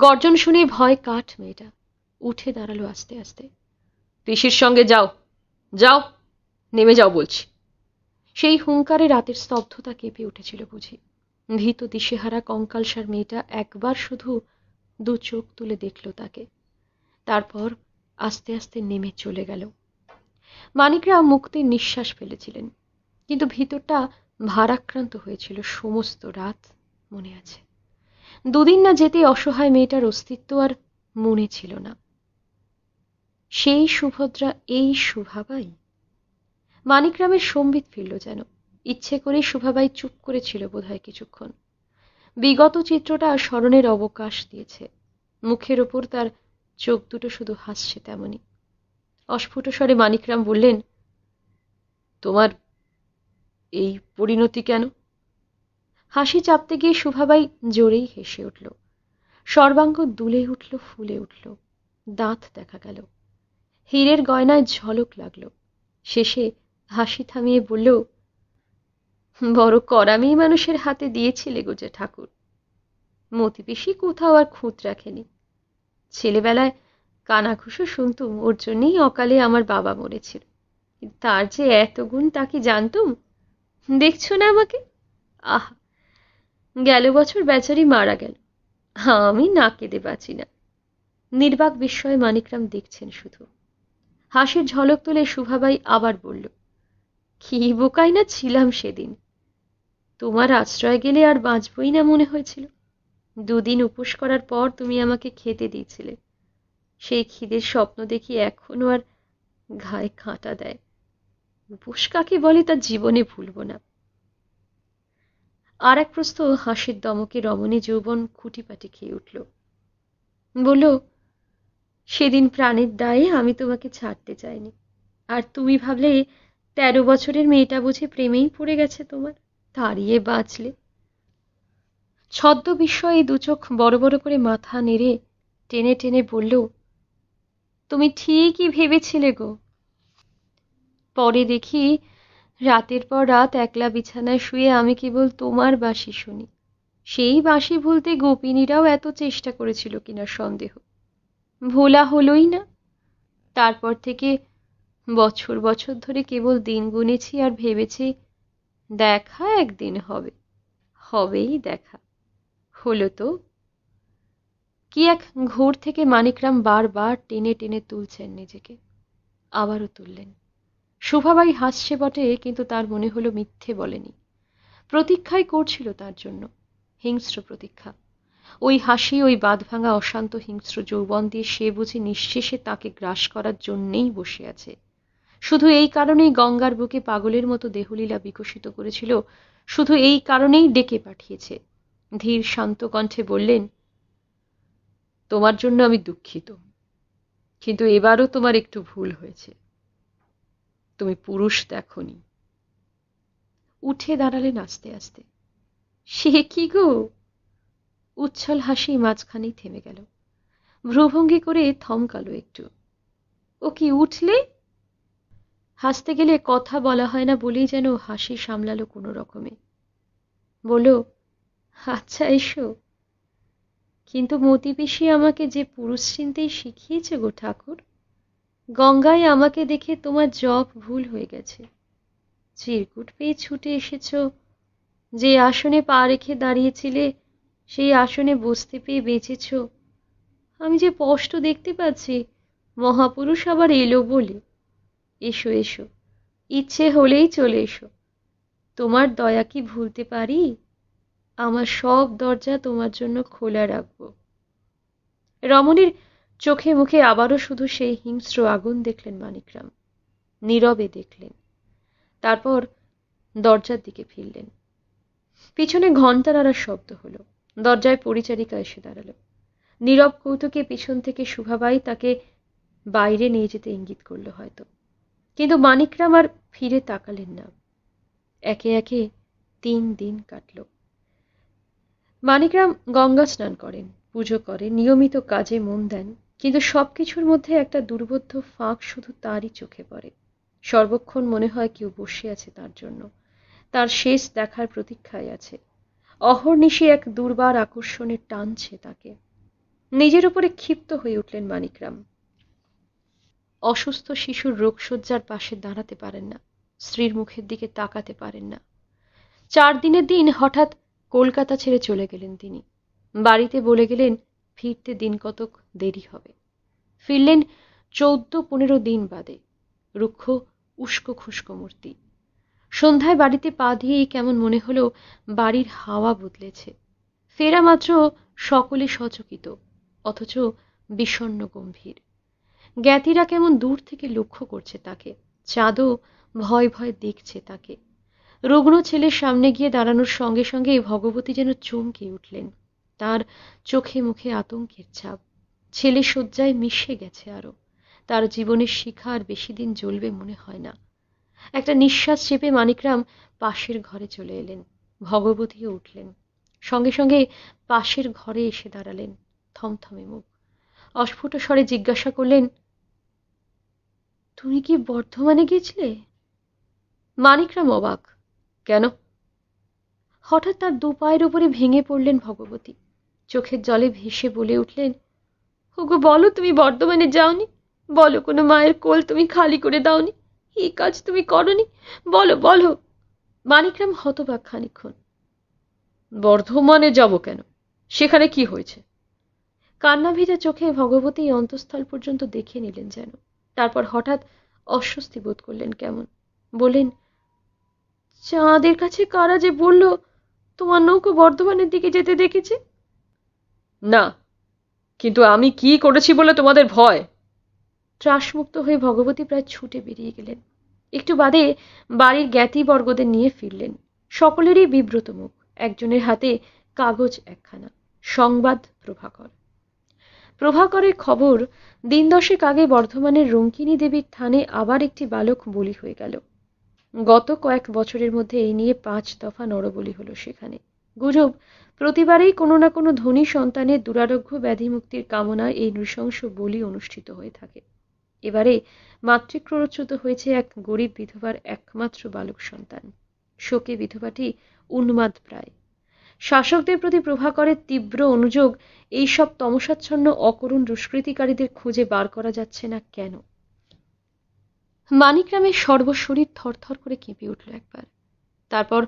গর্জন শুনে ভয় কাঠ মেয়েটা উঠে দাঁড়ালো আস্তে আস্তে পিসির সঙ্গে যাও যাও নেমে যাও বলছি সেই হুঙ্কারে রাতের স্তব্ধতা কেঁপে উঠেছিল বুঝি ভীত দিশেহারা কঙ্কালসার মেয়েটা একবার শুধু দু চোখ তুলে দেখল তাকে তারপর আস্তে আস্তে নেমে চলে গেল মানিকরা মুক্তির নিঃশ্বাস ফেলেছিলেন কিন্তু ভিতরটা ভারাক্রান্ত হয়েছিল সমস্ত রাত মনে আছে দুদিন না যেতে অসহায় মেয়েটার অস্তিত্ব আর মনে ছিল না সেই সুভদ্রা এই সুভাবাই মানিকরামের সম্বিত ফিরল যেন ইচ্ছে করেই সুভাবাই চুপ করেছিল বোধহয় কিছুক্ষণ বিগত চিত্রটা স্মরণের অবকাশ দিয়েছে মুখের ওপর তার চোখ দুটো শুধু হাসছে তেমনি অস্ফুট স্বরে মানিকরাম বললেন তোমার এই পরিণতি কেন হাসি চাপতে গিয়ে সুভাবাই জোরেই হেসে উঠল সর্বাঙ্গ দুলে উঠল ফুলে উঠল দাঁত দেখা গেল হীরের গয়নায় ঝলক লাগল শেষে হাসি থামিয়ে বলল বড় করামি মানুষের হাতে দিয়েছিলে গুজে ঠাকুর মতি বেশি কোথাও আর খুঁত রাখেনি ছেলেবেলায় কানাঘুষো শুনতুম ওর জন্যেই অকালে আমার বাবা মরেছিল তার যে এত গুণ তা কি জানতুম দেখছো না আমাকে আহা গেল বছর বেচারি মারা গেল আমি না কেঁদে বাঁচি না নির্বাক বিস্ময়ে মানিকরাম দেখছেন শুধু হাসির ঝলক তুলে শুভাবাই আবার বলল কি বোকাই না ছিলাম সেদিন তোমার আশ্রয় গেলে আর বাঁচবই না মনে হয়েছিল দুদিন উপোস করার পর তুমি আমাকে খেতে দিয়েছিলে সেই খিদের স্বপ্ন দেখি এখনো আর ঘায়ে কাঁটা দেয় উপোস কাকে বলে তা জীবনে ভুলব না আর এক প্রস্ত হাসির দমকে রমণী যৌবন খুঁটিপাটি খেয়ে উঠল বলল সেদিন প্রাণের দায়ে আমি তোমাকে ছাড়তে চাইনি আর তুমি ভাবলে তেরো বছরের মেয়েটা বুঝে প্রেমেই পড়ে গেছে তোমার দাঁড়িয়ে বাঁচলে ছদ্ম বিস্ময়ে দুচোখ বড় বড় করে মাথা নেড়ে টেনে টেনে বলল তুমি ঠিকই ভেবেছিলে গো পরে দেখি রাতের পর রাত একলা বিছানায় শুয়ে আমি কেবল তোমার বাসি শুনি সেই বাসি ভুলতে গোপিনীরাও এত চেষ্টা করেছিল কিনা সন্দেহ ভোলা হলোই না তারপর থেকে বছর বছর ধরে কেবল দিন গুনেছি আর ভেবেছি দেখা একদিন হবে হবেই দেখা হলো তো কি এক ঘোর থেকে মানিকরাম বারবার টেনে টেনে তুলছেন নিজেকে আবারও তুললেন শোভাবাই হাসছে বটে কিন্তু তার মনে হলো মিথ্যে বলেনি প্রতীক্ষাই করছিল তার জন্য হিংস্র প্রতীক্ষা ওই হাসি ওই বাঁধ ভাঙা অশান্ত হিংস্র যৌবন দিয়ে সে বুঝি নিঃশেষে তাকে গ্রাস করার জন্যেই বসে আছে শুধু এই কারণেই গঙ্গার বুকে পাগলের মতো দেহলীলা বিকশিত করেছিল শুধু এই কারণেই ডেকে পাঠিয়েছে ধীর শান্ত কণ্ঠে বললেন তোমার জন্য আমি দুঃখিত কিন্তু এবারও তোমার একটু ভুল হয়েছে তুমি পুরুষ দেখনি উঠে দাঁড়ালেন আস্তে আস্তে সে কি গো উচ্ছল হাসি মাঝখানেই থেমে গেল ভ্রুভঙ্গি করে থমকালো একটু ও কি উঠলে হাসতে গেলে কথা বলা হয় না বলেই যেন হাসি সামলালো কোনো রকমে বলল আচ্ছা এসো কিন্তু মতিপিসি আমাকে যে পুরুষ চিনতেই শিখিয়েছে গো ঠাকুর গঙ্গায় আমাকে দেখে তোমার জব ভুল হয়ে গেছে চিরকুট পেয়ে ছুটে এসেছ যে আসনে পা রেখে দাঁড়িয়েছিলে সেই আসনে বসতে পেয়ে বেঁচেছ আমি যে স্পষ্ট দেখতে পাচ্ছি মহাপুরুষ আবার এলো বলে এসো এসো ইচ্ছে হলেই চলে এসো তোমার দয়া কি ভুলতে পারি আমার সব দরজা তোমার জন্য খোলা রাখব রমণীর চোখে মুখে আবারও শুধু সেই হিংস্র আগুন দেখলেন মানিকরাম নীরবে দেখলেন তারপর দরজার দিকে ফিরলেন পিছনে ঘন্টা নাড়ার শব্দ হলো দরজায় পরিচারিকা এসে দাঁড়াল নীরব কৌতুকে পিছন থেকে শুভাবাই তাকে বাইরে নিয়ে যেতে ইঙ্গিত করলো হয়তো কিন্তু মানিকরাম আর ফিরে তাকালেন না একে একে তিন দিন কাটল মানিকরাম গঙ্গা স্নান করেন পুজো করে নিয়মিত কাজে মন দেন কিন্তু সব কিছুর মধ্যে একটা দুর্বোধ্য ফাঁক শুধু তারই চোখে পড়ে সর্বক্ষণ মনে হয় কেউ বসে আছে তার জন্য তার শেষ দেখার প্রতীক্ষায় আছে অহর্নিশে এক দুর্বার আকর্ষণে টানছে তাকে নিজের উপরে ক্ষিপ্ত হয়ে উঠলেন মানিকরাম অসুস্থ শিশুর রোগশয্যার পাশে দাঁড়াতে পারেন না স্ত্রীর মুখের দিকে তাকাতে পারেন না চার দিনের দিন হঠাৎ কলকাতা ছেড়ে চলে গেলেন তিনি বাড়িতে বলে গেলেন ফিরতে দিন কতক দেরি হবে ফিরলেন চৌদ্দ পনেরো দিন বাদে রুক্ষ উস্কো খুস্কো মূর্তি সন্ধ্যায় বাড়িতে পা দিয়েই কেমন মনে হলো বাড়ির হাওয়া বদলেছে ফেরা মাত্র সকলে সচকিত অথচ বিষণ্ন গম্ভীর জ্ঞাতিরা কেমন দূর থেকে লক্ষ্য করছে তাকে চাঁদও ভয় ভয় দেখছে তাকে রুগ্ন ছেলের সামনে গিয়ে দাঁড়ানোর সঙ্গে সঙ্গে এই ভগবতী যেন চমকে উঠলেন তার চোখে মুখে আতঙ্কের ছাপ ছেলে শয্যায় মিশে গেছে আরও তার জীবনের শিখা আর বেশি দিন জ্বলবে মনে হয় না একটা নিঃশ্বাস চেপে মানিকরাম পাশের ঘরে চলে এলেন ভগবতীও উঠলেন সঙ্গে সঙ্গে পাশের ঘরে এসে দাঁড়ালেন থমথমে মুখ অস্ফুট স্বরে জিজ্ঞাসা করলেন তুমি কি বর্ধমানে গেছিলে মানিকরাম অবাক কেন হঠাৎ তার দু পায়ের উপরে ভেঙে পড়লেন ভগবতী চোখের জলে ভেসে বলে উঠলেন ওগো বলো তুমি বর্ধমানে যাওনি বলো কোনো মায়ের কোল তুমি খালি করে দাওনি এই কাজ তুমি করনি বলো বলো মানিকরাম হতবাক খানিক্ষণ বর্ধমানে যাব কেন সেখানে কি হয়েছে কান্না ভিজা চোখে ভগবতী অন্তঃস্থল পর্যন্ত দেখে নিলেন যেন তারপর হঠাৎ অস্বস্তি বোধ করলেন কেমন বললেন চাঁদের কাছে কারা যে বলল তোমার নৌকো বর্ধমানের দিকে যেতে দেখেছে না কিন্তু আমি কি করেছি বলে তোমাদের ভয় ত্রাসমুক্ত হয়ে ভগবতী প্রায় ছুটে বেরিয়ে গেলেন একটু বাদে বাড়ির জ্ঞাতিবর্গদের নিয়ে ফিরলেন সকলেরই বিব্রত মুখ একজনের হাতে কাগজ একখানা সংবাদ প্রভাকর প্রভাকরের খবর দিন দশেক আগে বর্ধমানের রঙ্কিনী দেবীর থানে আবার একটি বালক বলি হয়ে গেল গত কয়েক বছরের মধ্যে এই নিয়ে পাঁচ দফা নরবলি হলো সেখানে গুজব প্রতিবারেই কোনো না কোনো ধনী সন্তানের দুরারোগ্য ব্যাধি মুক্তির কামনায় এই নৃশংস বলি অনুষ্ঠিত হয়ে থাকে এবারে মাতৃক্ররচ্যুত হয়েছে এক গরিব বিধবার একমাত্র বালক সন্তান শোকে বিধবাটি উন্মাদ প্রায় শাসকদের প্রতি প্রভাকরের তীব্র অনুযোগ এইসব তমসাচ্ছন্ন অকরুণ দুষ্কৃতিকারীদের খুঁজে বার করা যাচ্ছে না কেন মানিকরামের সর্বশরীর থরথর করে কেঁপে উঠল একবার তারপর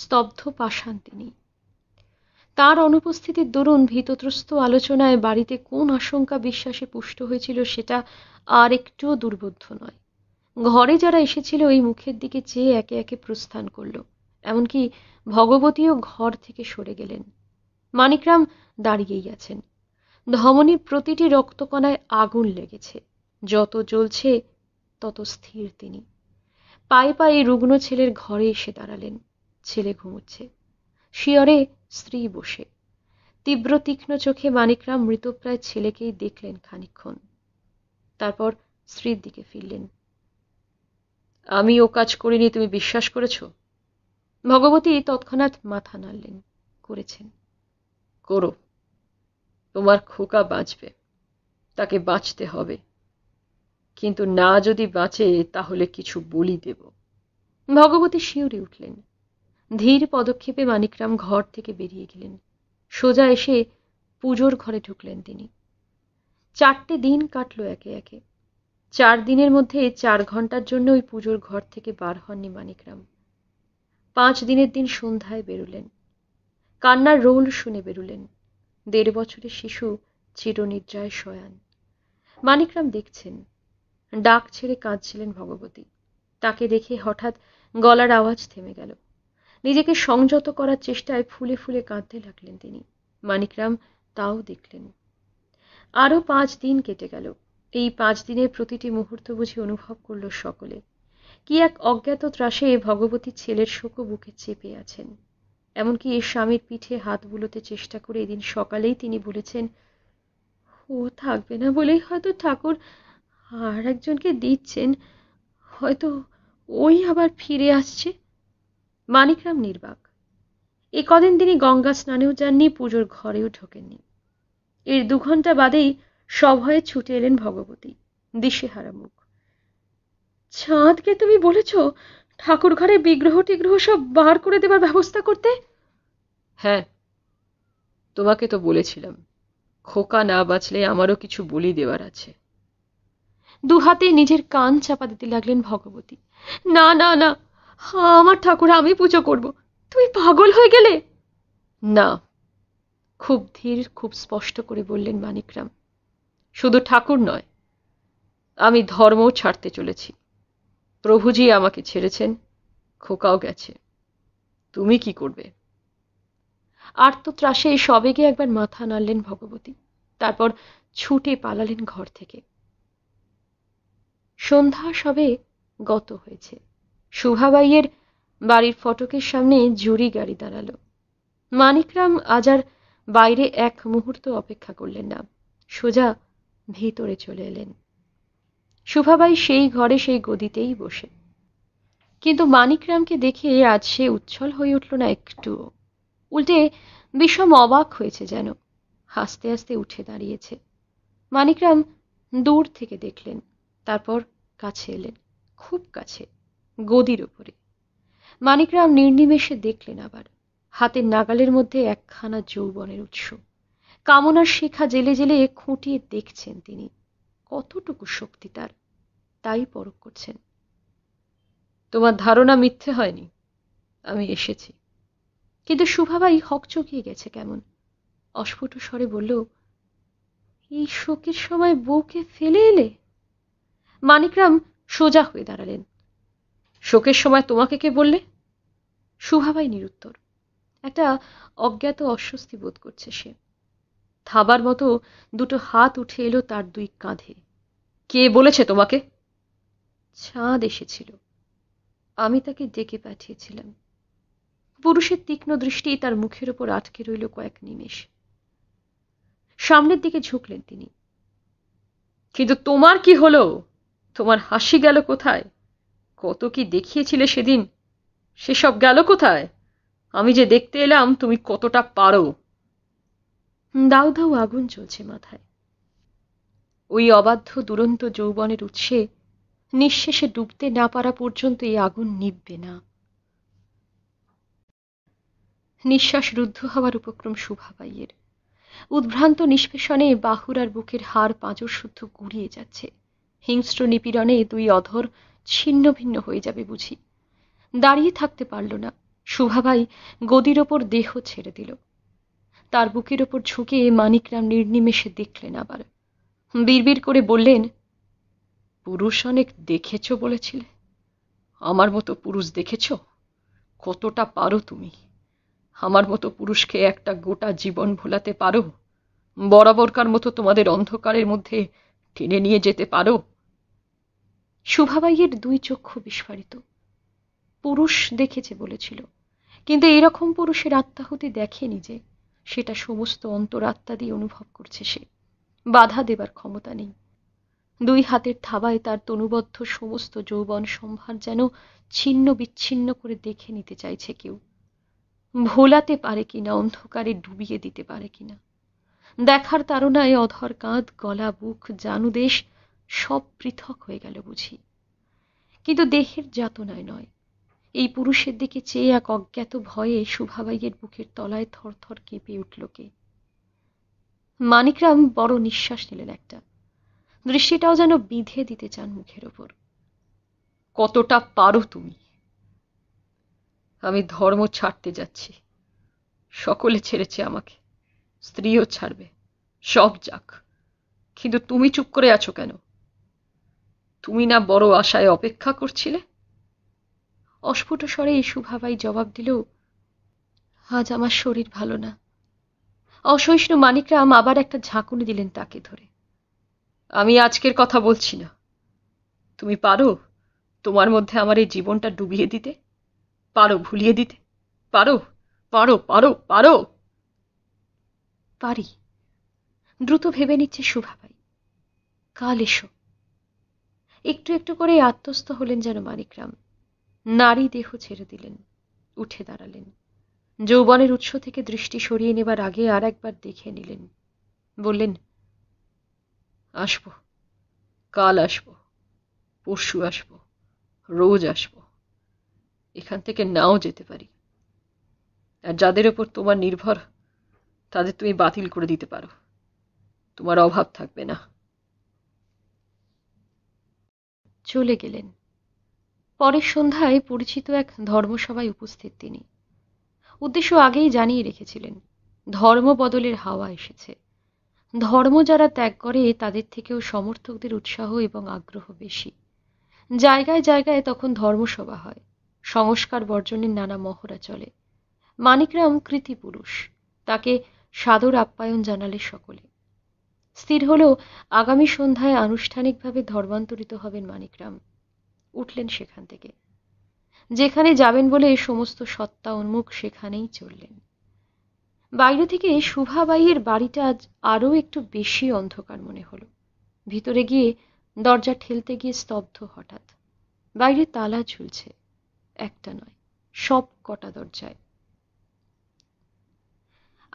স্তব্ধ পাশান তিনি তার অনুপস্থিতির দরুন ভীতত্রস্ত আলোচনায় বাড়িতে কোন আশঙ্কা বিশ্বাসে পুষ্ট হয়েছিল সেটা আর একটুও দুর্বোধ্য নয় ঘরে যারা এসেছিল ওই মুখের দিকে চেয়ে একে একে প্রস্থান করলো এমনকি ভগবতীও ঘর থেকে সরে গেলেন মানিকরাম দাঁড়িয়েই আছেন ধমনীর প্রতিটি রক্তকণায় আগুন লেগেছে যত জ্বলছে তত স্থির তিনি পায়ে পায়ে রুগ্ন ছেলের ঘরে এসে দাঁড়ালেন ছেলে ঘুমুচ্ছে শিয়রে স্ত্রী বসে তীব্র তীক্ষ্ণ চোখে মানিকরাম মৃতপ্রায় ছেলেকেই দেখলেন খানিক্ষণ তারপর স্ত্রীর দিকে ফিরলেন আমি ও কাজ করিনি তুমি বিশ্বাস করেছো ভগবতী তৎক্ষণাৎ মাথা নাড়লেন করেছেন করো তোমার খোকা বাঁচবে তাকে বাঁচতে হবে কিন্তু না যদি বাঁচে তাহলে কিছু বলি দেব ভগবতী শিউরে উঠলেন ধীর পদক্ষেপে মানিকরাম ঘর থেকে বেরিয়ে গেলেন সোজা এসে পুজোর ঘরে ঢুকলেন তিনি চারটে দিন কাটল একে একে চার দিনের মধ্যে চার ঘন্টার জন্য ওই পুজোর ঘর থেকে বার হননি মানিকরাম পাঁচ দিনের দিন সন্ধ্যায় বেরুলেন কান্নার রোল শুনে বেরুলেন দেড় বছরের শিশু চিরনিদ্রায় শয়ান মানিকরাম দেখছেন ডাক ছেড়ে কাঁদছিলেন ভগবতী তাকে দেখে হঠাৎ গলার আওয়াজ থেমে গেল নিজেকে সংযত করার চেষ্টায় ফুলে ফুলে কাঁদতে লাগলেন তিনি মানিকরাম তাও দেখলেন আরও পাঁচ দিন কেটে গেল এই পাঁচ দিনের প্রতিটি মুহূর্ত বুঝি অনুভব করল সকলে কি এক অজ্ঞাত ত্রাসে ভগবতী ছেলের শোকও বুকে চেপে আছেন এমনকি এর স্বামীর পিঠে হাত বুলোতে চেষ্টা করে এদিন সকালেই তিনি বলেছেন ও থাকবে না বলেই হয়তো ঠাকুর আর একজনকে দিচ্ছেন হয়তো ওই আবার ফিরে আসছে মানিকরাম নির্বাক এ কদিন তিনি গঙ্গা স্নানেও যাননি পুজোর ঘরেও ঢোকেননি এর দু ঘন্টা বাদেই সভয়ে ছুটে এলেন ভগবতী দিশেহারা মুখ চাঁদকে তুমি বলেছ ঠাকুর ঘরে বিগ্রহ টিগ্রহ সব বার করে দেবার ব্যবস্থা করতে হ্যাঁ তোমাকে তো বলেছিলাম খোকা না বাঁচলে আমারও কিছু বলি দেওয়ার আছে দু হাতে নিজের কান চাপা দিতে লাগলেন ভগবতী না না না আমার ঠাকুর আমি পুজো করব তুমি পাগল হয়ে গেলে না খুব ধীর খুব স্পষ্ট করে বললেন মানিকরাম শুধু ঠাকুর নয় আমি ধর্মও ছাড়তে চলেছি প্রভুজি আমাকে ছেড়েছেন খোকাও গেছে তুমি কি করবে ত্রাসে এই সবেগে একবার মাথা নাড়লেন ভগবতী তারপর ছুটে পালালেন ঘর থেকে সন্ধ্যা সবে গত হয়েছে শুভাবাইয়ের বাড়ির ফটকের সামনে জুরি গাড়ি দাঁড়ালো মানিকরাম আজ আর বাইরে এক মুহূর্ত অপেক্ষা করলেন না সোজা ভিতরে চলে এলেন শোভাবাই সেই ঘরে সেই গদিতেই বসে কিন্তু মানিকরামকে দেখে আজ সে উচ্ছ্বল হয়ে উঠল না একটুও উল্টে বিষম অবাক হয়েছে যেন হাসতে হাসতে উঠে দাঁড়িয়েছে মানিকরাম দূর থেকে দেখলেন তারপর কাছে এলেন খুব কাছে গদির ওপরে মানিকরাম নির্নিমেষে দেখলেন আবার হাতের নাগালের মধ্যে একখানা যৌবনের উৎস কামনার শিখা জেলে জেলে খুঁটিয়ে দেখছেন তিনি কতটুকু শক্তি তার তাই পরখ করছেন তোমার ধারণা মিথ্যে হয়নি আমি এসেছি কিন্তু সুভাবাই হক চকিয়ে গেছে কেমন অস্ফুট স্বরে বলল এই শোকের সময় বউকে ফেলে এলে মানিকরাম সোজা হয়ে দাঁড়ালেন শোকের সময় তোমাকে কে বললে সুভাবাই নিরুত্তর একটা অজ্ঞাত অস্বস্তি বোধ করছে সে থাবার মতো দুটো হাত উঠে এলো তার দুই কাঁধে কে বলেছে তোমাকে ছাদ এসেছিল আমি তাকে ডেকে পাঠিয়েছিলাম পুরুষের তীক্ষ্ণ দৃষ্টি তার মুখের ওপর আটকে রইল কয়েক নিমেষ সামনের দিকে ঝুঁকলেন তিনি কিন্তু তোমার কি হলো তোমার হাসি গেল কোথায় কত কি দেখিয়েছিলে সেদিন সেসব গেল কোথায় আমি যে দেখতে এলাম তুমি কতটা পারো দাউ দাউ আগুন চলছে মাথায় ওই অবাধ্য দুরন্ত যৌবনের উৎসে নিঃশেষে ডুবতে না পারা পর্যন্ত এই আগুন নিববে না নিঃশ্বাস রুদ্ধ হওয়ার উপক্রম শুভাবাইয়ের উদ্ভ্রান্ত নিষ্পেষণে বাহুর আর বুকের হাড় পাঁজর শুদ্ধ গুড়িয়ে যাচ্ছে হিংস্র নিপীড়নে দুই অধর ছিন্ন ভিন্ন হয়ে যাবে বুঝি দাঁড়িয়ে থাকতে পারল না শুভাবাই গদির ওপর দেহ ছেড়ে দিল তার বুকের ওপর ঝুঁকে মানিকরাম নির্নিমেষে দেখলেন আবার বিড়বিড় করে বললেন পুরুষ অনেক দেখেছ বলেছিলে আমার মতো পুরুষ দেখেছ কতটা পারো তুমি আমার মতো পুরুষকে একটা গোটা জীবন ভোলাতে পারো বরাবরকার মতো তোমাদের অন্ধকারের মধ্যে টেনে নিয়ে যেতে পারো শুভাবাইয়ের দুই চক্ষু বিস্ফারিত পুরুষ দেখেছে বলেছিল কিন্তু এরকম পুরুষের আত্মাহুতি দেখেনি যে সেটা সমস্ত অন্তরাত্মা দিয়ে অনুভব করছে সে বাধা দেবার ক্ষমতা নেই দুই হাতের থাবায় তার তনুবদ্ধ সমস্ত যৌবন সম্ভার যেন ছিন্ন বিচ্ছিন্ন করে দেখে নিতে চাইছে কেউ ভোলাতে পারে কিনা অন্ধকারে ডুবিয়ে দিতে পারে কিনা দেখার তারণায় অধর কাঁধ গলা বুক জানুদেশ সব পৃথক হয়ে গেল বুঝি কিন্তু দেহের যাতনায় নয় এই পুরুষের দিকে চেয়ে এক অজ্ঞাত ভয়ে সুভাবাইয়ের বুকের তলায় থরথর কেঁপে উঠল কে মানিকরাম বড় নিঃশ্বাস নিলেন একটা দৃষ্টিটাও যেন বিঁধে দিতে চান মুখের ওপর কতটা পারো তুমি আমি ধর্ম ছাড়তে যাচ্ছি সকলে ছেড়েছে আমাকে স্ত্রীও ছাড়বে সব যাক কিন্তু তুমি চুপ করে আছো কেন তুমি না বড় আশায় অপেক্ষা করছিলে অস্ফুট স্বরে সুভাবাই জবাব দিল আজ আমার শরীর ভালো না অসহিষ্ণু মানিকরাম আবার একটা ঝাঁকুনি দিলেন তাকে ধরে আমি আজকের কথা বলছি না তুমি পারো তোমার মধ্যে আমার এই জীবনটা ডুবিয়ে দিতে পারো ভুলিয়ে দিতে পারো পারো পারো পারো পারি দ্রুত ভেবে নিচ্ছে সুভাবাই কাল এসো একটু একটু করে আত্মস্থ হলেন যেন মানিকরাম নারী দেহ ছেড়ে দিলেন উঠে দাঁড়ালেন যৌবনের উৎস থেকে দৃষ্টি সরিয়ে নেবার আগে আর একবার দেখে নিলেন বললেন আসব কাল আসব পরশু আসব রোজ আসব এখান থেকে নাও যেতে পারি আর যাদের ওপর তোমার নির্ভর তাদের তুমি বাতিল করে দিতে পারো তোমার অভাব থাকবে না চলে গেলেন পরের সন্ধ্যায় পরিচিত এক ধর্মসভায় উপস্থিত তিনি উদ্দেশ্য আগেই জানিয়ে রেখেছিলেন ধর্ম বদলের হাওয়া এসেছে ধর্ম যারা ত্যাগ করে তাদের থেকেও সমর্থকদের উৎসাহ এবং আগ্রহ বেশি জায়গায় জায়গায় তখন ধর্মসভা হয় সংস্কার বর্জনের নানা মহড়া চলে মানিকরাম কৃতি পুরুষ তাকে সাদর আপ্যায়ন জানালে সকলে স্থির হল আগামী সন্ধ্যায় আনুষ্ঠানিকভাবে ধর্মান্তরিত হবেন মানিকরাম উঠলেন সেখান থেকে যেখানে যাবেন বলে সমস্ত সত্তা উন্মুখ সেখানেই চললেন বাইরে থেকে শুভাবাইয়ের বাড়িটা আজ আরও একটু বেশি অন্ধকার মনে হলো ভিতরে গিয়ে দরজা ঠেলতে গিয়ে স্তব্ধ হঠাৎ বাইরে তালা ঝুলছে একটা নয় সব কটা দরজায়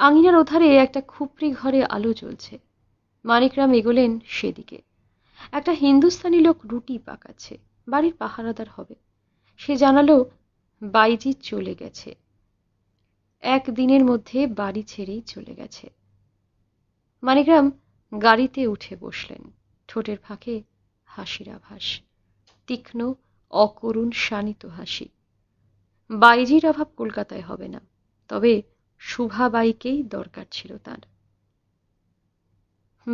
আঙিনার ওধারে একটা খুপড়ি ঘরে আলো জ্বলছে মানিকরাম এগোলেন সেদিকে একটা হিন্দুস্তানি লোক রুটি পাকাচ্ছে বাড়ির পাহারাদার হবে সে জানালো বাইজি চলে গেছে একদিনের মধ্যে বাড়ি ছেড়েই চলে গেছে মানিগ্রাম গাড়িতে উঠে বসলেন ঠোঁটের ফাঁকে হাসির আভাস তীক্ষ্ণ অকরুণ শানিত হাসি বাইজির অভাব কলকাতায় হবে না তবে শুভাবাইকেই দরকার ছিল তার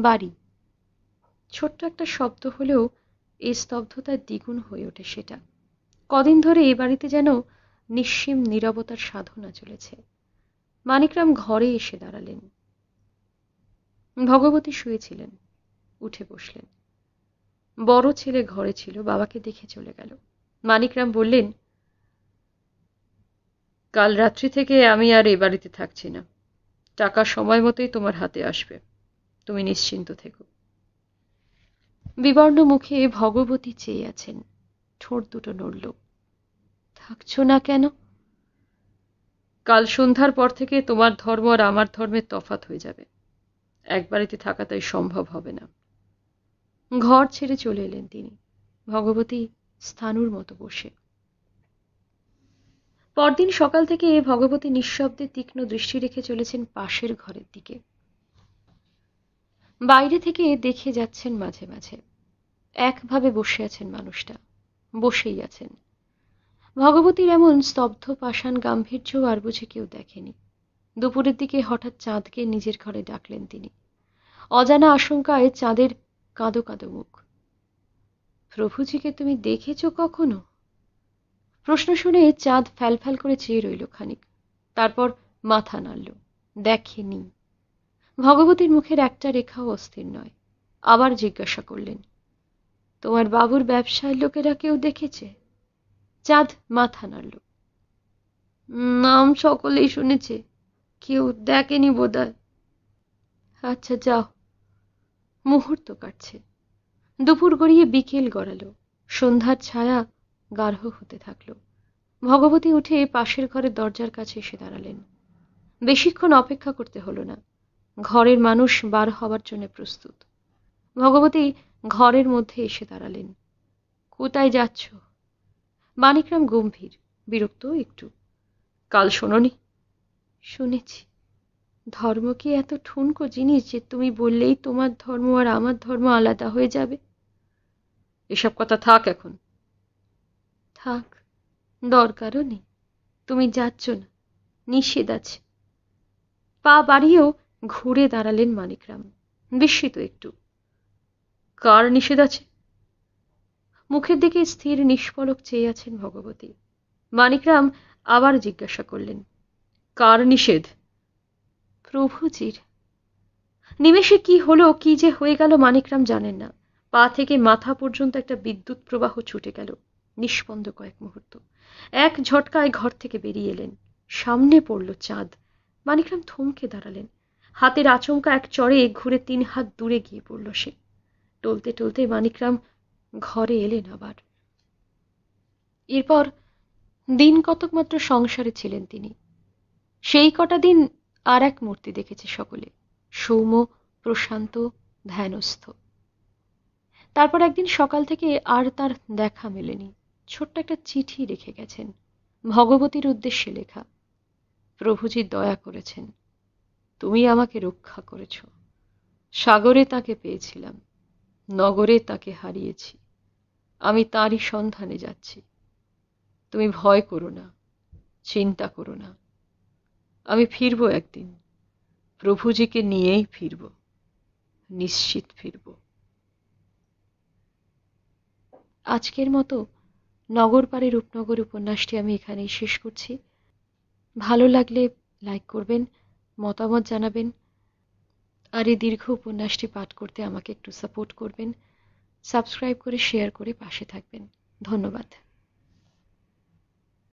বাড়ি ছোট্ট একটা শব্দ হলেও এই স্তব্ধতার দ্বিগুণ হয়ে ওঠে সেটা কদিন ধরে এ বাড়িতে যেন নিঃসীম নিরবতার সাধনা চলেছে মানিকরাম ঘরে এসে দাঁড়ালেন ভগবতী শুয়েছিলেন উঠে বসলেন বড় ছেলে ঘরে ছিল বাবাকে দেখে চলে গেল মানিকরাম বললেন কাল রাত্রি থেকে আমি আর এ বাড়িতে থাকছি না টাকা সময় মতোই তোমার হাতে আসবে তুমি নিশ্চিন্ত থেকো বিবর্ণ মুখে ভগবতী চেয়ে আছেন ঠোঁট দুটো নড়ল থাকছ না কেন কাল সন্ধ্যার পর থেকে তোমার ধর্ম আর আমার ধর্মের তফাত হয়ে যাবে এক বাড়িতে থাকা তাই সম্ভব হবে না ঘর ছেড়ে চলে এলেন তিনি ভগবতী স্থানুর মতো বসে পরদিন সকাল থেকে ভগবতী নিঃশব্দে তীক্ষ্ণ দৃষ্টি রেখে চলেছেন পাশের ঘরের দিকে বাইরে থেকে দেখে যাচ্ছেন মাঝে মাঝে একভাবে বসে আছেন মানুষটা বসেই আছেন ভগবতীর এমন স্তব্ধ পাষাণ গাম্ভীর্য আর বুঝে কেউ দেখেনি দুপুরের দিকে হঠাৎ চাঁদকে নিজের ঘরে ডাকলেন তিনি অজানা আশঙ্কায় চাঁদের কাঁদো কাঁদো মুখ প্রভুজিকে তুমি দেখেছ কখনো প্রশ্ন শুনে চাঁদ ফ্যালফ্যাল করে চেয়ে রইল খানিক তারপর মাথা নাড়ল দেখেনি ভগবতীর মুখের একটা রেখাও অস্থির নয় আবার জিজ্ঞাসা করলেন তোমার বাবুর ব্যবসায় লোকেরা কেউ দেখেছে চাঁদ মাথা নাড়ল নাম সকলেই শুনেছে কেউ দেখেনি বোধহয় আচ্ছা যাও মুহূর্ত কাটছে দুপুর গড়িয়ে বিকেল গড়ালো সন্ধ্যার ছায়া গাঢ় হতে থাকল ভগবতী উঠে পাশের ঘরের দরজার কাছে এসে দাঁড়ালেন বেশিক্ষণ অপেক্ষা করতে হলো না ঘরের মানুষ বার হবার জন্য প্রস্তুত ভগবতী ঘরের মধ্যে এসে দাঁড়ালেন কোথায় যাচ্ছ মানিকরাম গম্ভীর বিরক্ত একটু কাল শোননি শুনেছি ধর্ম কি এত ঠুনকো জিনিস যে তুমি বললেই তোমার ধর্ম আর আমার ধর্ম আলাদা হয়ে যাবে এসব কথা থাক এখন থাক দরকারও নেই তুমি যাচ্ছ না নিষেধ আছে পা বাড়িয়েও ঘুরে দাঁড়ালেন মানিকরাম বিস্মিত একটু কার নিষেধ আছে মুখের দিকে স্থির নিষ্পলক চেয়ে আছেন ভগবতী মানিকরাম আবার জিজ্ঞাসা করলেন কার নিষেধ প্রভুজির নিমেষে কি হলো কি যে হয়ে গেল মানিকরাম জানেন না পা থেকে মাথা পর্যন্ত একটা বিদ্যুৎ প্রবাহ ছুটে গেল নিষ্পন্দ কয়েক মুহূর্ত এক ঝটকায় ঘর থেকে বেরিয়ে এলেন সামনে পড়ল চাঁদ মানিকরাম থমকে দাঁড়ালেন হাতের আচমকা এক চড়ে ঘুরে তিন হাত দূরে গিয়ে পড়ল সে টলতে টলতে মানিকরাম ঘরে এলেন আবার এরপর দিন কতক মাত্র সংসারে ছিলেন তিনি সেই কটা দিন আর এক মূর্তি দেখেছে সকলে সৌম্য প্রশান্ত ধ্যানস্থ তারপর একদিন সকাল থেকে আর তার দেখা মেলেনি ছোট্ট একটা চিঠি রেখে গেছেন ভগবতীর উদ্দেশ্যে লেখা প্রভুজি দয়া করেছেন তুমি আমাকে রক্ষা করেছ সাগরে তাকে পেয়েছিলাম নগরে তাকে হারিয়েছি আমি তারই সন্ধানে যাচ্ছি তুমি ভয় করো না চিন্তা করো না আমি ফিরব একদিন প্রভুজিকে নিয়েই ফিরব নিশ্চিত ফিরব আজকের মতো নগর পারে রূপনগর উপন্যাসটি আমি এখানেই শেষ করছি ভালো লাগলে লাইক করবেন মতামত জানাবেন আর এই দীর্ঘ উপন্যাসটি পাঠ করতে আমাকে একটু সাপোর্ট করবেন সাবস্ক্রাইব করে শেয়ার করে পাশে থাকবেন ধন্যবাদ